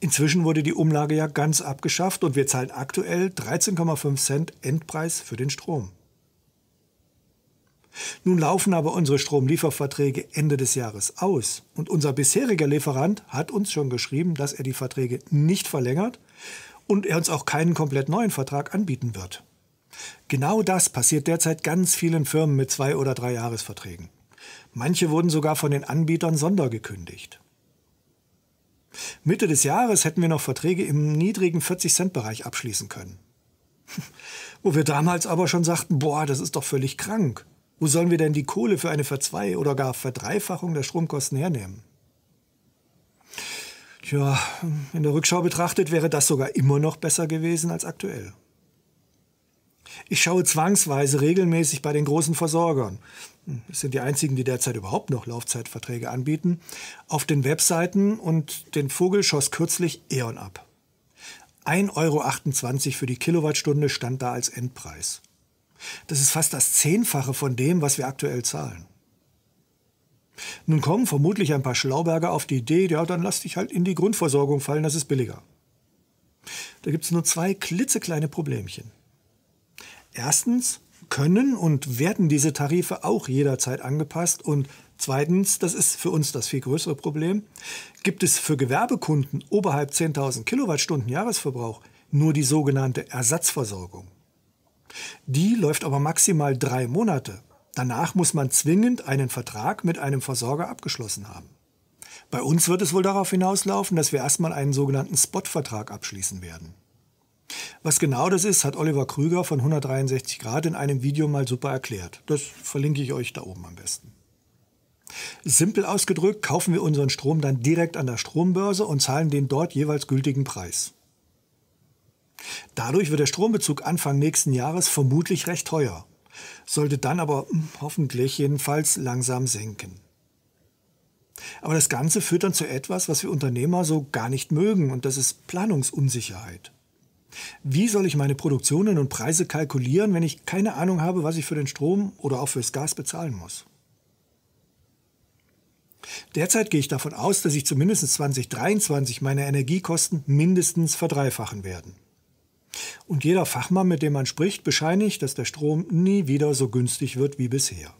Inzwischen wurde die Umlage ja ganz abgeschafft und wir zahlen aktuell 13,5 Cent Endpreis für den Strom. Nun laufen aber unsere Stromlieferverträge Ende des Jahres aus. Und unser bisheriger Lieferant hat uns schon geschrieben, dass er die Verträge nicht verlängert und er uns auch keinen komplett neuen Vertrag anbieten wird. Genau das passiert derzeit ganz vielen Firmen mit zwei oder drei Jahresverträgen. Manche wurden sogar von den Anbietern sondergekündigt. Mitte des Jahres hätten wir noch Verträge im niedrigen 40-Cent-Bereich abschließen können. [LAUGHS] Wo wir damals aber schon sagten, boah, das ist doch völlig krank. Wo sollen wir denn die Kohle für eine Verzwei- oder gar Verdreifachung der Stromkosten hernehmen? Tja, in der Rückschau betrachtet wäre das sogar immer noch besser gewesen als aktuell. Ich schaue zwangsweise regelmäßig bei den großen Versorgern, das sind die einzigen, die derzeit überhaupt noch Laufzeitverträge anbieten, auf den Webseiten und den Vogel schoss kürzlich E.ON ab. 1,28 Euro für die Kilowattstunde stand da als Endpreis. Das ist fast das Zehnfache von dem, was wir aktuell zahlen. Nun kommen vermutlich ein paar Schlauberger auf die Idee, ja, dann lass dich halt in die Grundversorgung fallen, das ist billiger. Da gibt es nur zwei klitzekleine Problemchen. Erstens können und werden diese Tarife auch jederzeit angepasst und zweitens, das ist für uns das viel größere Problem, gibt es für Gewerbekunden oberhalb 10.000 Kilowattstunden Jahresverbrauch nur die sogenannte Ersatzversorgung. Die läuft aber maximal drei Monate. Danach muss man zwingend einen Vertrag mit einem Versorger abgeschlossen haben. Bei uns wird es wohl darauf hinauslaufen, dass wir erstmal einen sogenannten Spot-Vertrag abschließen werden. Was genau das ist, hat Oliver Krüger von 163 Grad in einem Video mal super erklärt. Das verlinke ich euch da oben am besten. Simpel ausgedrückt kaufen wir unseren Strom dann direkt an der Strombörse und zahlen den dort jeweils gültigen Preis. Dadurch wird der Strombezug Anfang nächsten Jahres vermutlich recht teuer, sollte dann aber hm, hoffentlich jedenfalls langsam senken. Aber das Ganze führt dann zu etwas, was wir Unternehmer so gar nicht mögen, und das ist Planungsunsicherheit. Wie soll ich meine Produktionen und Preise kalkulieren, wenn ich keine Ahnung habe, was ich für den Strom oder auch fürs Gas bezahlen muss? Derzeit gehe ich davon aus, dass ich zumindest 2023 meine Energiekosten mindestens verdreifachen werden. Und jeder Fachmann, mit dem man spricht, bescheinigt, dass der Strom nie wieder so günstig wird wie bisher.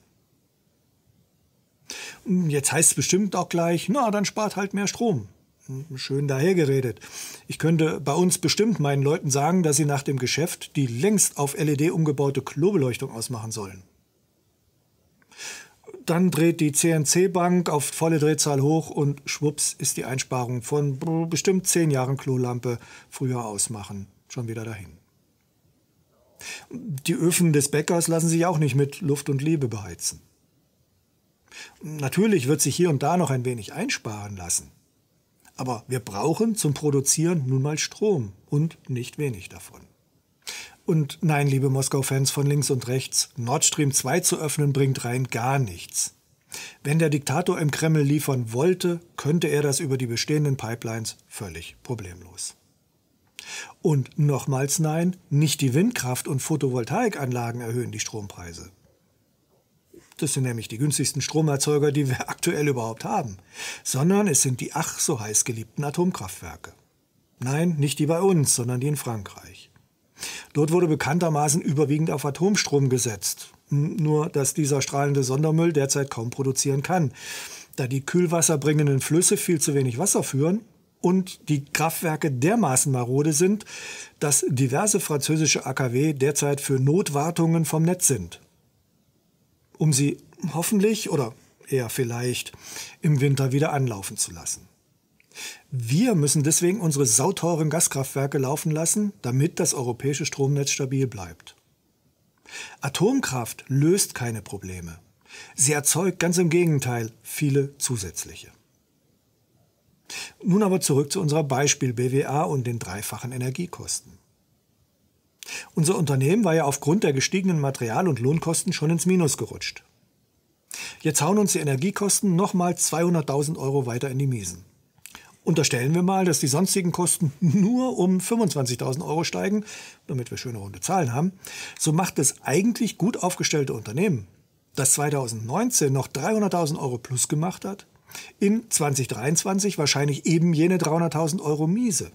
Hm, jetzt heißt es bestimmt auch gleich, na, dann spart halt mehr Strom. Hm, schön dahergeredet. Ich könnte bei uns bestimmt meinen Leuten sagen, dass sie nach dem Geschäft die längst auf LED umgebaute Klobeleuchtung ausmachen sollen. Dann dreht die CNC-Bank auf volle Drehzahl hoch und schwupps ist die Einsparung von bestimmt zehn Jahren Klolampe früher ausmachen schon wieder dahin. Die Öfen des Bäckers lassen sich auch nicht mit Luft und Liebe beheizen. Natürlich wird sich hier und da noch ein wenig einsparen lassen. Aber wir brauchen zum Produzieren nun mal Strom und nicht wenig davon. Und nein, liebe Moskau-Fans von links und rechts, Nord Stream 2 zu öffnen bringt rein gar nichts. Wenn der Diktator im Kreml liefern wollte, könnte er das über die bestehenden Pipelines völlig problemlos. Und nochmals nein, nicht die Windkraft- und Photovoltaikanlagen erhöhen die Strompreise. Das sind nämlich die günstigsten Stromerzeuger, die wir [LAUGHS] aktuell überhaupt haben, sondern es sind die ach so heiß geliebten Atomkraftwerke. Nein, nicht die bei uns, sondern die in Frankreich. Dort wurde bekanntermaßen überwiegend auf Atomstrom gesetzt, nur dass dieser strahlende Sondermüll derzeit kaum produzieren kann, da die kühlwasserbringenden Flüsse viel zu wenig Wasser führen und die Kraftwerke dermaßen marode sind, dass diverse französische AKW derzeit für Notwartungen vom Netz sind, um sie hoffentlich oder eher vielleicht im Winter wieder anlaufen zu lassen. Wir müssen deswegen unsere sauteuren Gaskraftwerke laufen lassen, damit das europäische Stromnetz stabil bleibt. Atomkraft löst keine Probleme. Sie erzeugt ganz im Gegenteil viele zusätzliche. Nun aber zurück zu unserer Beispiel BWA und den dreifachen Energiekosten. Unser Unternehmen war ja aufgrund der gestiegenen Material- und Lohnkosten schon ins Minus gerutscht. Jetzt hauen uns die Energiekosten nochmal 200.000 Euro weiter in die Miesen. Unterstellen wir mal, dass die sonstigen Kosten [LAUGHS] nur um 25.000 Euro steigen, damit wir schöne runde Zahlen haben, so macht das eigentlich gut aufgestellte Unternehmen, das 2019 noch 300.000 Euro plus gemacht hat, in 2023 wahrscheinlich eben jene 300.000 Euro miese.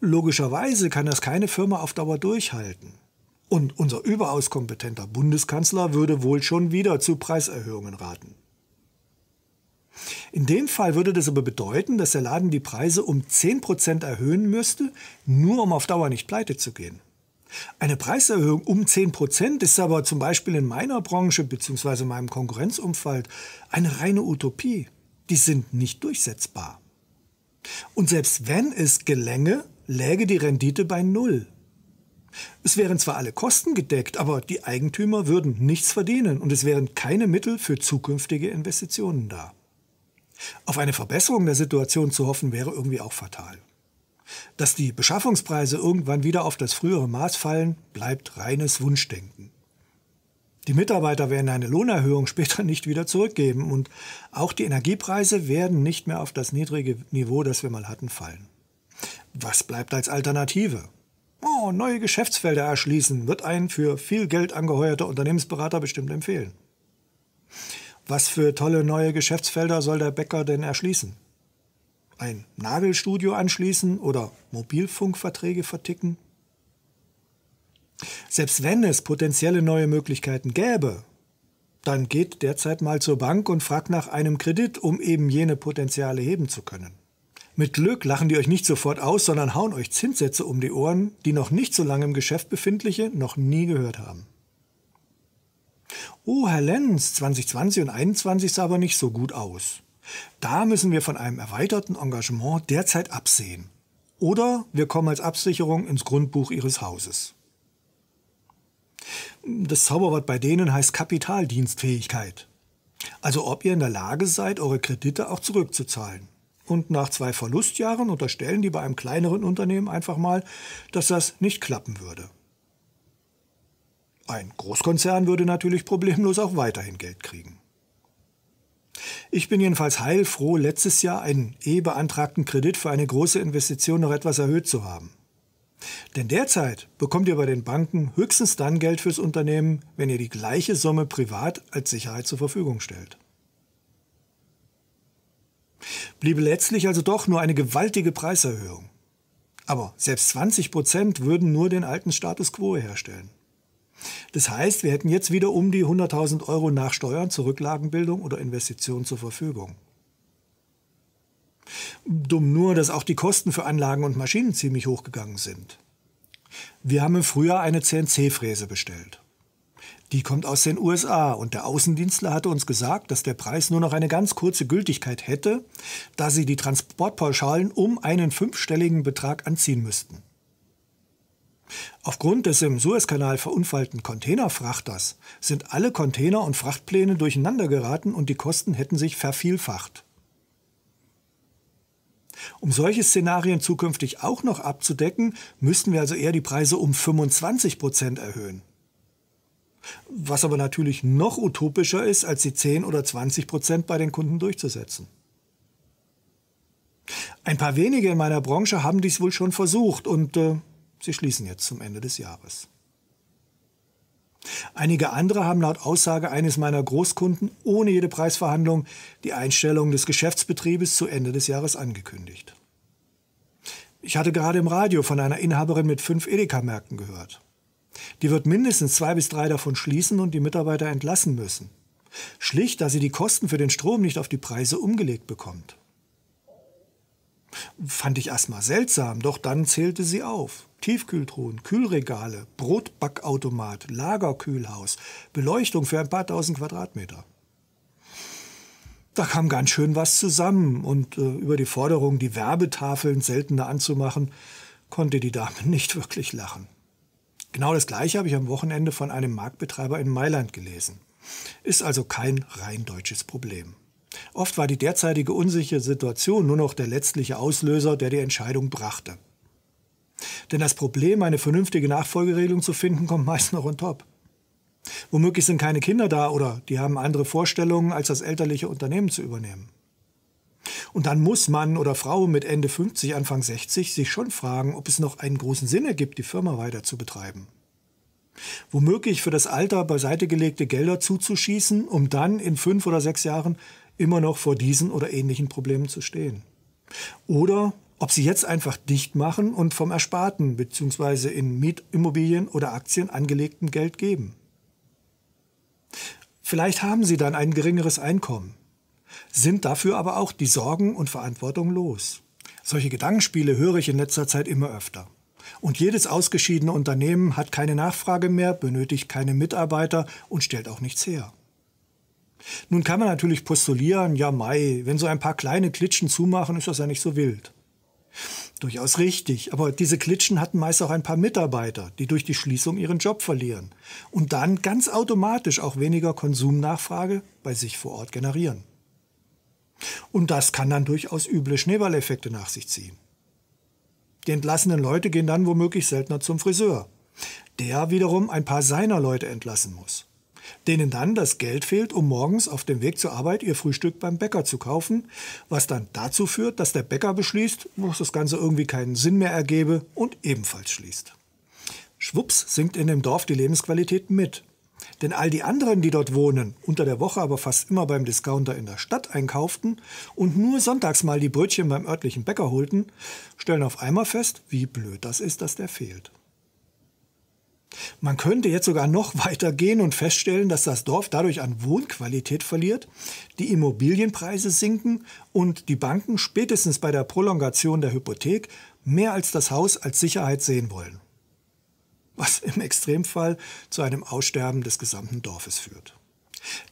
Logischerweise kann das keine Firma auf Dauer durchhalten. Und unser überaus kompetenter Bundeskanzler würde wohl schon wieder zu Preiserhöhungen raten. In dem Fall würde das aber bedeuten, dass der Laden die Preise um 10% erhöhen müsste, nur um auf Dauer nicht pleite zu gehen. Eine Preiserhöhung um 10 Prozent ist aber zum Beispiel in meiner Branche bzw. meinem Konkurrenzumfeld eine reine Utopie. Die sind nicht durchsetzbar. Und selbst wenn es gelänge, läge die Rendite bei Null. Es wären zwar alle Kosten gedeckt, aber die Eigentümer würden nichts verdienen und es wären keine Mittel für zukünftige Investitionen da. Auf eine Verbesserung der Situation zu hoffen, wäre irgendwie auch fatal. Dass die Beschaffungspreise irgendwann wieder auf das frühere Maß fallen, bleibt reines Wunschdenken. Die Mitarbeiter werden eine Lohnerhöhung [LAUGHS] später nicht wieder zurückgeben und auch die Energiepreise werden nicht mehr auf das niedrige Niveau, das wir mal hatten, fallen. Was bleibt als Alternative? Oh, neue Geschäftsfelder erschließen wird ein für viel Geld angeheuerter Unternehmensberater bestimmt empfehlen. Was für tolle neue Geschäftsfelder soll der Bäcker denn erschließen? ein Nagelstudio anschließen oder Mobilfunkverträge verticken? Selbst wenn es potenzielle neue Möglichkeiten gäbe, dann geht derzeit mal zur Bank und fragt nach einem Kredit, um eben jene Potenziale heben zu können. Mit Glück lachen die euch nicht sofort aus, sondern hauen euch Zinssätze um die Ohren, die noch nicht so lange im Geschäft befindliche noch nie gehört haben. Oh, Herr Lenz, 2020 und 2021 sah aber nicht so gut aus. Da müssen wir von einem erweiterten Engagement derzeit absehen. Oder wir kommen als Absicherung ins Grundbuch Ihres Hauses. Das Zauberwort bei denen heißt Kapitaldienstfähigkeit. Also ob ihr in der Lage seid, eure Kredite auch zurückzuzahlen. Und nach zwei Verlustjahren unterstellen die bei einem kleineren Unternehmen einfach mal, dass das nicht klappen würde. Ein Großkonzern würde natürlich problemlos auch weiterhin Geld kriegen. Ich bin jedenfalls heilfroh, letztes Jahr einen eh beantragten Kredit für eine große Investition noch etwas erhöht zu haben. Denn derzeit bekommt ihr bei den Banken höchstens dann Geld fürs Unternehmen, wenn ihr die gleiche Summe privat als Sicherheit zur Verfügung stellt. Bliebe letztlich also doch nur eine gewaltige Preiserhöhung. Aber selbst 20 Prozent würden nur den alten Status quo herstellen. Das heißt, wir hätten jetzt wieder um die 100.000 Euro nach Steuern zur Rücklagenbildung oder Investitionen zur Verfügung. Dumm nur, dass auch die Kosten für Anlagen und Maschinen ziemlich hochgegangen sind. Wir haben im Frühjahr eine CNC-Fräse bestellt. Die kommt aus den USA und der Außendienstler hatte uns gesagt, dass der Preis nur noch eine ganz kurze Gültigkeit hätte, da sie die Transportpauschalen um einen fünfstelligen Betrag anziehen müssten. Aufgrund des im Suezkanal verunfallten Containerfrachters sind alle Container- und Frachtpläne durcheinandergeraten und die Kosten hätten sich vervielfacht. Um solche Szenarien zukünftig auch noch abzudecken, müssten wir also eher die Preise um 25 Prozent erhöhen. Was aber natürlich noch utopischer ist, als die 10 oder 20 Prozent bei den Kunden durchzusetzen. Ein paar wenige in meiner Branche haben dies wohl schon versucht und äh, Sie schließen jetzt zum Ende des Jahres. Einige andere haben laut Aussage eines meiner Großkunden ohne jede Preisverhandlung die Einstellung des Geschäftsbetriebes zu Ende des Jahres angekündigt. Ich hatte gerade im Radio von einer Inhaberin mit fünf Edeka-Märkten gehört. Die wird mindestens zwei bis drei davon schließen und die Mitarbeiter entlassen müssen. Schlicht, da sie die Kosten für den Strom nicht auf die Preise umgelegt bekommt. Fand ich erstmal seltsam, doch dann zählte sie auf. Tiefkühltruhen, Kühlregale, Brotbackautomat, Lagerkühlhaus, Beleuchtung für ein paar tausend Quadratmeter. Da kam ganz schön was zusammen und äh, über die Forderung, die Werbetafeln seltener anzumachen, konnte die Dame [LAUGHS] nicht wirklich lachen. Genau das gleiche habe ich am Wochenende von einem Marktbetreiber in Mailand gelesen. Ist also kein rein deutsches Problem. Oft war die derzeitige unsichere Situation nur noch der letztliche Auslöser, der die Entscheidung brachte. Denn das Problem, eine vernünftige Nachfolgeregelung zu finden, kommt meist noch on top. Womöglich sind keine Kinder da oder die haben andere Vorstellungen, als das elterliche Unternehmen zu übernehmen. Und dann muss Mann oder Frau mit Ende 50, Anfang 60 sich schon fragen, ob es noch einen großen Sinn ergibt, die Firma weiter zu betreiben. Womöglich für das Alter beiseite gelegte Gelder zuzuschießen, um dann in fünf oder sechs Jahren immer noch vor diesen oder ähnlichen Problemen zu stehen. Oder ob sie jetzt einfach dicht machen und vom ersparten bzw. in Mietimmobilien oder Aktien angelegten Geld geben. Vielleicht haben sie dann ein geringeres Einkommen, sind dafür aber auch die Sorgen und Verantwortung los. Solche Gedankenspiele höre ich in letzter Zeit immer öfter. Und jedes ausgeschiedene Unternehmen hat keine Nachfrage mehr, benötigt keine Mitarbeiter und stellt auch nichts her. Nun kann man natürlich postulieren, ja Mai, wenn so ein paar kleine Klitschen zumachen, ist das ja nicht so wild. Durchaus richtig, aber diese Klitschen hatten meist auch ein paar Mitarbeiter, die durch die Schließung ihren Job verlieren und dann ganz automatisch auch weniger Konsumnachfrage bei sich vor Ort generieren. Und das kann dann durchaus üble Schneeballeffekte nach sich ziehen. Die entlassenen Leute gehen dann womöglich seltener zum Friseur, der wiederum ein paar seiner Leute entlassen muss denen dann das Geld fehlt, um morgens auf dem Weg zur Arbeit ihr Frühstück beim Bäcker zu kaufen, was dann dazu führt, dass der Bäcker beschließt, dass das Ganze irgendwie keinen Sinn mehr ergebe und ebenfalls schließt. Schwupps sinkt in dem Dorf die Lebensqualität mit. Denn all die anderen, die dort wohnen, unter der Woche aber fast immer beim Discounter in der Stadt einkauften und nur sonntags mal die Brötchen beim örtlichen Bäcker holten, stellen auf einmal fest, wie blöd das ist, dass der fehlt. Man könnte jetzt sogar noch [LAUGHS] weiter gehen und feststellen, dass das Dorf dadurch an Wohnqualität verliert, die Immobilienpreise sinken und die Banken spätestens bei der Prolongation der Hypothek mehr als das Haus als Sicherheit sehen wollen. Was im Extremfall zu einem Aussterben des gesamten Dorfes führt.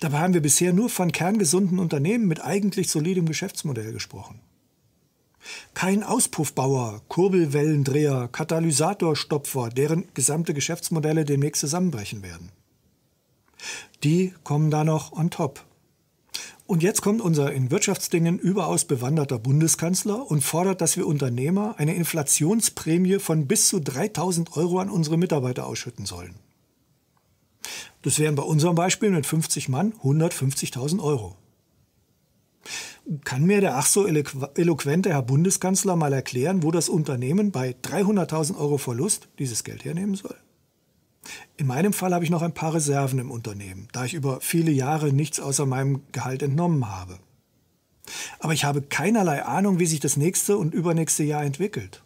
Dabei haben wir bisher nur von kerngesunden Unternehmen mit eigentlich solidem Geschäftsmodell gesprochen. Kein Auspuffbauer, Kurbelwellendreher, Katalysatorstopfer, deren gesamte Geschäftsmodelle demnächst zusammenbrechen werden. Die kommen da noch on top. Und jetzt kommt unser in Wirtschaftsdingen überaus bewanderter Bundeskanzler und fordert, dass wir Unternehmer eine Inflationsprämie von bis zu 3000 Euro an unsere Mitarbeiter ausschütten sollen. Das wären bei unserem Beispiel mit 50 Mann 150.000 Euro. Kann mir der ach so eloquente Herr Bundeskanzler mal erklären, wo das Unternehmen bei 300.000 Euro Verlust dieses Geld hernehmen soll? In meinem Fall habe ich noch ein paar Reserven im Unternehmen, da ich über viele Jahre nichts außer meinem Gehalt entnommen habe. Aber ich habe keinerlei Ahnung, wie sich das nächste und übernächste Jahr entwickelt.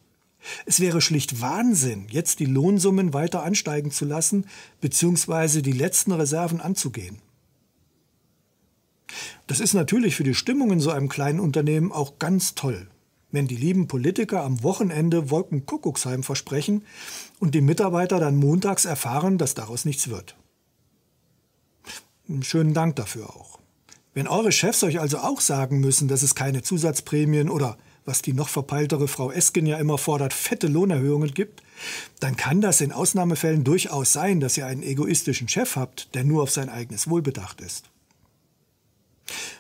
Es wäre schlicht Wahnsinn, jetzt die Lohnsummen weiter ansteigen zu lassen bzw. die letzten Reserven anzugehen. Das ist natürlich für die Stimmung in so einem kleinen Unternehmen auch ganz toll, wenn die lieben Politiker am Wochenende Wolkenkuckucksheim versprechen und die Mitarbeiter dann montags erfahren, dass daraus nichts wird. Schönen Dank dafür auch. Wenn eure Chefs euch also auch sagen müssen, dass es keine Zusatzprämien oder was die noch verpeiltere Frau Esken ja immer fordert, fette Lohnerhöhungen gibt, dann kann das in Ausnahmefällen durchaus sein, dass ihr einen egoistischen Chef habt, der nur auf sein eigenes Wohl bedacht ist.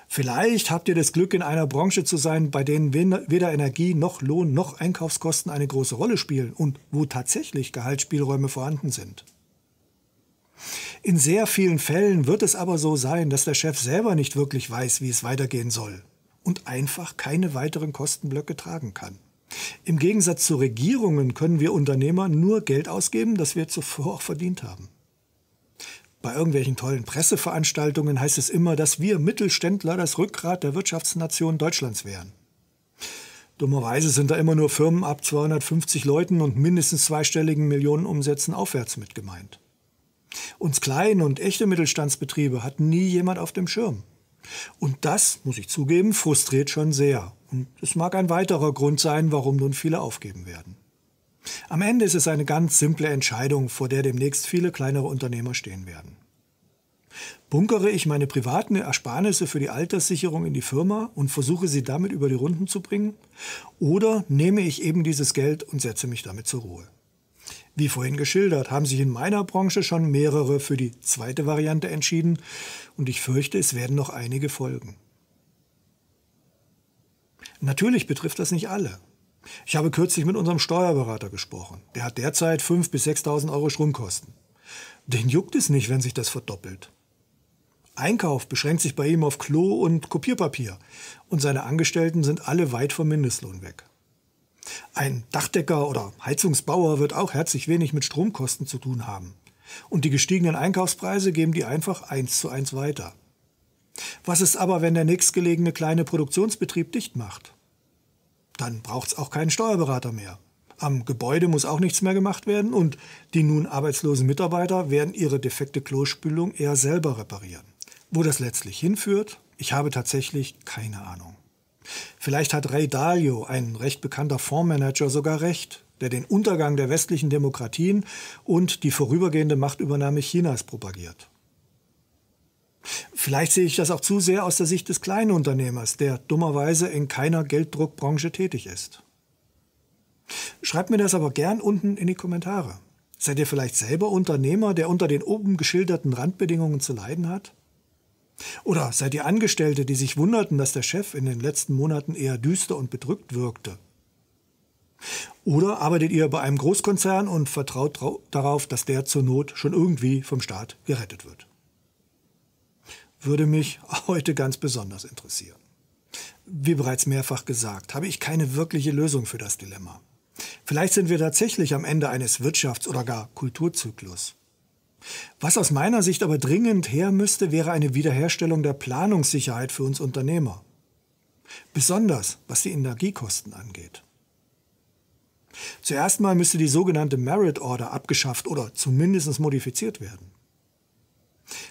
Vielleicht habt ihr das Glück, in einer Branche zu sein, bei denen weder Energie noch Lohn noch Einkaufskosten eine große Rolle spielen und wo tatsächlich Gehaltsspielräume vorhanden sind. In sehr vielen Fällen wird es aber so sein, dass der Chef selber nicht wirklich weiß, wie es weitergehen soll und einfach keine weiteren Kostenblöcke tragen kann. Im Gegensatz zu Regierungen können wir Unternehmer nur Geld ausgeben, das wir zuvor auch verdient haben bei irgendwelchen tollen Presseveranstaltungen heißt es immer, dass wir Mittelständler das Rückgrat der Wirtschaftsnation Deutschlands wären. Dummerweise sind da immer nur Firmen ab 250 Leuten und mindestens zweistelligen Millionenumsätzen aufwärts mit gemeint. Uns kleine und echte Mittelstandsbetriebe hat nie jemand auf dem Schirm. Und das, muss ich zugeben, frustriert schon sehr. Und es mag ein weiterer Grund sein, warum nun viele aufgeben werden. Am Ende ist es eine ganz simple Entscheidung, vor der demnächst viele kleinere Unternehmer stehen werden. Bunkere ich meine privaten Ersparnisse für die Alterssicherung in die Firma und versuche sie damit über die Runden zu bringen? Oder nehme ich eben dieses Geld und setze mich damit zur Ruhe? Wie vorhin geschildert, haben sich in meiner Branche schon mehrere für die zweite Variante entschieden und ich fürchte, es werden noch einige folgen. Natürlich betrifft das nicht alle. Ich habe kürzlich mit unserem Steuerberater gesprochen. Der hat derzeit 5.000 bis 6.000 Euro Stromkosten. Den juckt es nicht, wenn sich das verdoppelt. Einkauf beschränkt sich bei ihm auf Klo und Kopierpapier. Und seine Angestellten sind alle weit vom Mindestlohn weg. Ein Dachdecker oder Heizungsbauer wird auch herzlich wenig mit Stromkosten zu tun haben. Und die gestiegenen Einkaufspreise geben die einfach eins zu eins weiter. Was ist aber, wenn der nächstgelegene kleine Produktionsbetrieb dicht macht? dann braucht es auch keinen Steuerberater mehr. Am Gebäude muss auch nichts mehr gemacht werden und die nun arbeitslosen Mitarbeiter werden ihre defekte Klospülung eher selber reparieren. Wo das letztlich hinführt, ich habe tatsächlich keine Ahnung. Vielleicht hat Ray Dalio, ein recht bekannter Fondsmanager, sogar recht, der den Untergang der westlichen Demokratien und die vorübergehende Machtübernahme Chinas propagiert. Vielleicht sehe ich das auch zu sehr aus der Sicht des kleinen Unternehmers, der dummerweise in keiner Gelddruckbranche tätig ist. Schreibt mir das aber gern unten in die Kommentare. Seid ihr vielleicht selber Unternehmer, der unter den oben geschilderten Randbedingungen zu leiden hat? Oder seid ihr Angestellte, die sich wunderten, dass der Chef in den letzten Monaten eher düster und bedrückt wirkte? Oder arbeitet ihr bei einem Großkonzern und vertraut darauf, dass der zur Not schon irgendwie vom Staat gerettet wird? würde mich [LAUGHS] heute ganz besonders interessieren. Wie bereits mehrfach gesagt, habe ich keine wirkliche Lösung für das Dilemma. Vielleicht sind wir tatsächlich am Ende eines Wirtschafts- oder gar Kulturzyklus. Was aus meiner Sicht aber dringend her müsste, wäre eine Wiederherstellung der Planungssicherheit für uns Unternehmer. Besonders was die Energiekosten angeht. Zuerst mal müsste die sogenannte Merit Order abgeschafft oder zumindest modifiziert werden.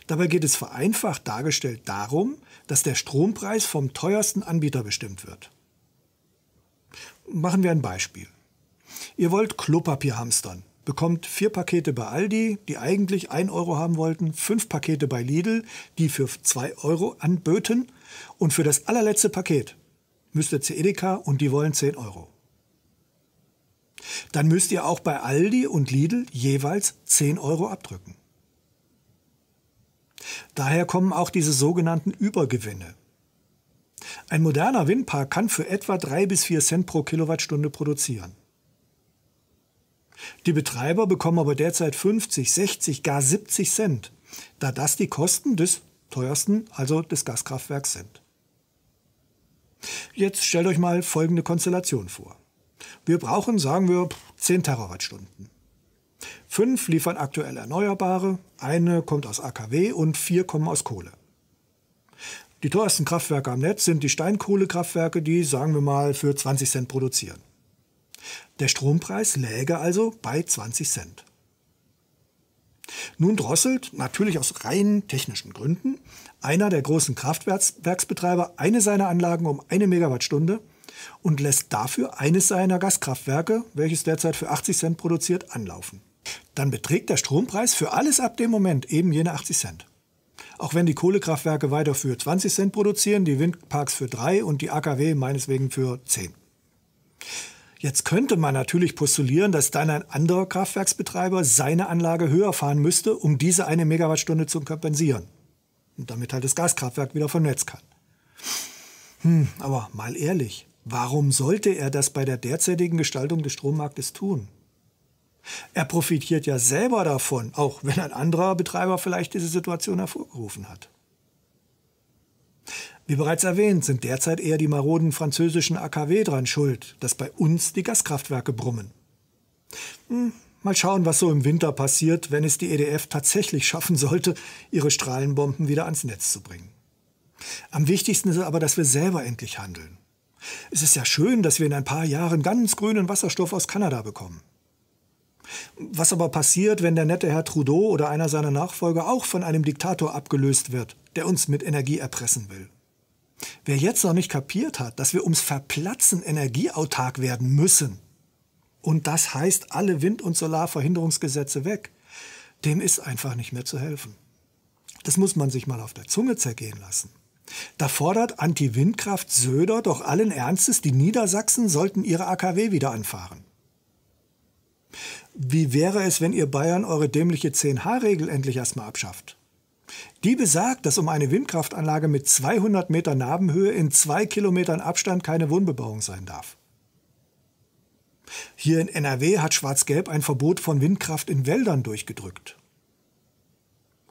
Dabei geht es vereinfacht dargestellt darum, dass der Strompreis vom teuersten Anbieter bestimmt wird. Machen wir ein Beispiel. Ihr wollt Klopapier hamstern, bekommt vier Pakete bei Aldi, die eigentlich 1 Euro haben wollten, fünf Pakete bei Lidl, die für 2 Euro anböten und für das allerletzte Paket müsst ihr zu Edeka und die wollen 10 Euro. Dann müsst ihr auch bei Aldi und Lidl jeweils 10 Euro abdrücken. Daher kommen auch diese sogenannten Übergewinne. Ein moderner Windpark kann für etwa 3 bis 4 Cent pro Kilowattstunde produzieren. Die Betreiber bekommen aber derzeit 50, 60, gar 70 Cent, da das die Kosten des teuersten, also des Gaskraftwerks sind. Jetzt stellt euch mal folgende Konstellation vor. Wir brauchen, sagen wir, 10 Terawattstunden. Fünf liefern aktuell Erneuerbare, eine kommt aus AKW und vier kommen aus Kohle. Die teuersten Kraftwerke am Netz sind die Steinkohlekraftwerke, die, sagen wir mal, für 20 Cent produzieren. Der Strompreis läge also bei 20 Cent. Nun drosselt, natürlich aus rein technischen Gründen, einer der großen Kraftwerksbetreiber eine seiner Anlagen um eine Megawattstunde und lässt dafür eines seiner Gaskraftwerke, welches derzeit für 80 Cent produziert, anlaufen. Dann beträgt der Strompreis für alles ab dem Moment eben jene 80 Cent. Auch wenn die Kohlekraftwerke weiter für 20 Cent produzieren, die Windparks für 3 und die AKW meineswegen für 10. Jetzt könnte man natürlich postulieren, dass dann ein anderer Kraftwerksbetreiber seine Anlage höher fahren müsste, um diese eine Megawattstunde zu kompensieren. Und damit halt das Gaskraftwerk wieder vom Netz kann. Hm, aber mal ehrlich, warum sollte er das bei der derzeitigen Gestaltung des Strommarktes tun? Er profitiert ja selber davon, auch wenn ein anderer Betreiber vielleicht diese Situation hervorgerufen hat. Wie bereits erwähnt, sind derzeit eher die maroden französischen AKW dran schuld, dass bei uns die Gaskraftwerke brummen. Hm, mal schauen, was so im Winter passiert, wenn es die EDF tatsächlich schaffen sollte, ihre Strahlenbomben wieder ans Netz zu bringen. Am wichtigsten ist aber, dass wir selber endlich handeln. Es ist ja schön, dass wir in ein paar Jahren ganz grünen Wasserstoff aus Kanada bekommen. Was aber passiert, wenn der nette Herr Trudeau oder einer seiner Nachfolger auch von einem Diktator abgelöst wird, der uns mit Energie erpressen will? Wer jetzt noch nicht kapiert hat, dass wir ums Verplatzen energieautark werden müssen, und das heißt alle Wind- und Solarverhinderungsgesetze weg, dem ist einfach nicht mehr zu helfen. Das muss man sich mal auf der Zunge zergehen lassen. Da fordert Anti-Windkraft Söder doch allen Ernstes, die Niedersachsen sollten ihre AKW wieder anfahren wie wäre es, wenn ihr Bayern eure dämliche 10H-Regel endlich erstmal abschafft? Die besagt, dass um eine Windkraftanlage mit 200 Meter Nabenhöhe in zwei Kilometern Abstand keine Wohnbebauung sein darf. Hier in NRW hat Schwarz-Gelb ein Verbot von Windkraft in Wäldern durchgedrückt.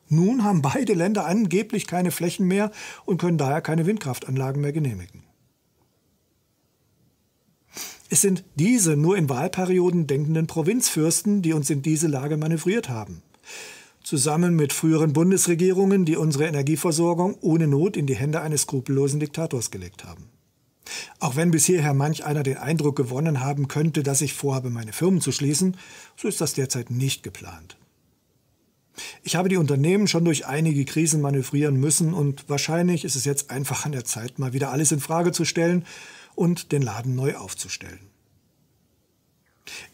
Nun haben beide Länder angeblich keine Flächen mehr und können daher keine Windkraftanlagen mehr genehmigen. Es sind diese nur in Wahlperioden denkenden Provinzfürsten, die uns in diese Lage manövriert haben. Zusammen mit früheren Bundesregierungen, die unsere Energieversorgung ohne Not in die Hände eines skrupellosen Diktators gelegt haben. Auch wenn bis hierher manch einer den Eindruck gewonnen haben könnte, dass ich vorhabe, meine Firmen zu schließen, so ist das derzeit nicht geplant. Ich habe die Unternehmen schon durch einige Krisen manövrieren müssen und wahrscheinlich ist es jetzt einfach an der Zeit, mal wieder alles in Frage zu stellen und den Laden neu aufzustellen.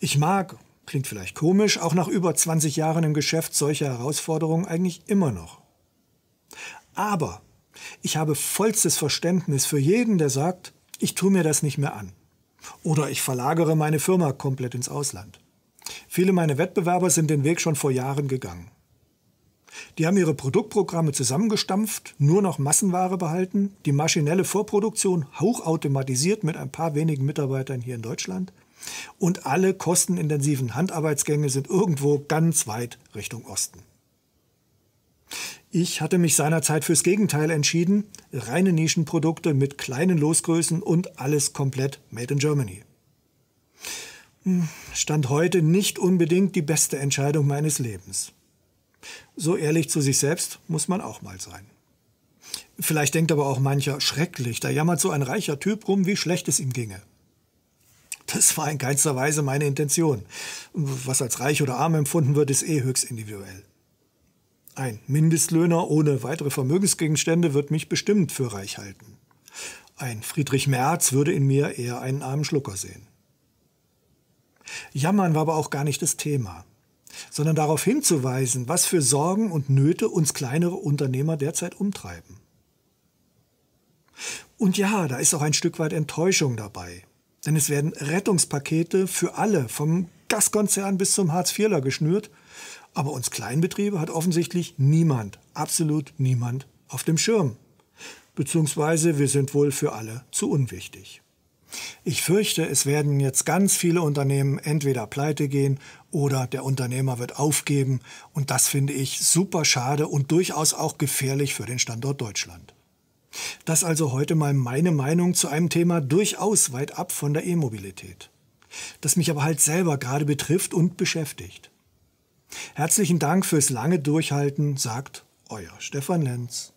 Ich mag, klingt vielleicht komisch, auch nach über 20 Jahren im Geschäft solche Herausforderungen eigentlich immer noch. Aber ich habe vollstes Verständnis für jeden, der sagt, ich tue mir das nicht mehr an. Oder ich verlagere meine Firma komplett ins Ausland. Viele meiner Wettbewerber sind den Weg schon vor Jahren gegangen. Die haben ihre Produktprogramme zusammengestampft, nur noch Massenware behalten, die maschinelle Vorproduktion hochautomatisiert mit ein paar wenigen Mitarbeitern hier in Deutschland. Und alle kostenintensiven Handarbeitsgänge sind irgendwo ganz weit Richtung Osten. Ich hatte mich seinerzeit fürs Gegenteil entschieden, reine Nischenprodukte mit kleinen Losgrößen und alles komplett Made in Germany. Hm, stand heute nicht unbedingt die beste Entscheidung meines Lebens. So ehrlich zu sich selbst muss man auch mal sein. Vielleicht denkt aber auch mancher, schrecklich, da jammert so ein reicher Typ rum, wie schlecht es ihm ginge. Das war in keinster Weise meine Intention. Was als reich oder arm empfunden wird, ist eh höchst individuell. Ein Mindestlöhner ohne weitere Vermögensgegenstände wird mich bestimmt für reich halten. Ein Friedrich Merz würde in mir eher einen armen Schlucker sehen. Jammern war aber auch gar nicht das Thema sondern darauf hinzuweisen, was für Sorgen und Nöte uns kleinere Unternehmer derzeit umtreiben. Und ja, da ist auch ein Stück weit Enttäuschung dabei. Denn es werden Rettungspakete für alle, vom Gaskonzern bis zum Hartz-IVler geschnürt. Aber uns Kleinbetriebe hat offensichtlich niemand, absolut niemand auf dem Schirm. Beziehungsweise wir sind wohl für alle zu unwichtig. Ich fürchte, es werden jetzt ganz viele Unternehmen entweder pleite gehen oder der Unternehmer wird aufgeben. Und das finde ich super schade und durchaus auch gefährlich für den Standort Deutschland. Das also heute mal meine Meinung zu einem Thema durchaus weit ab von der E-Mobilität, das mich aber halt selber gerade betrifft und beschäftigt. Herzlichen Dank fürs lange Durchhalten, sagt euer Stefan Lenz.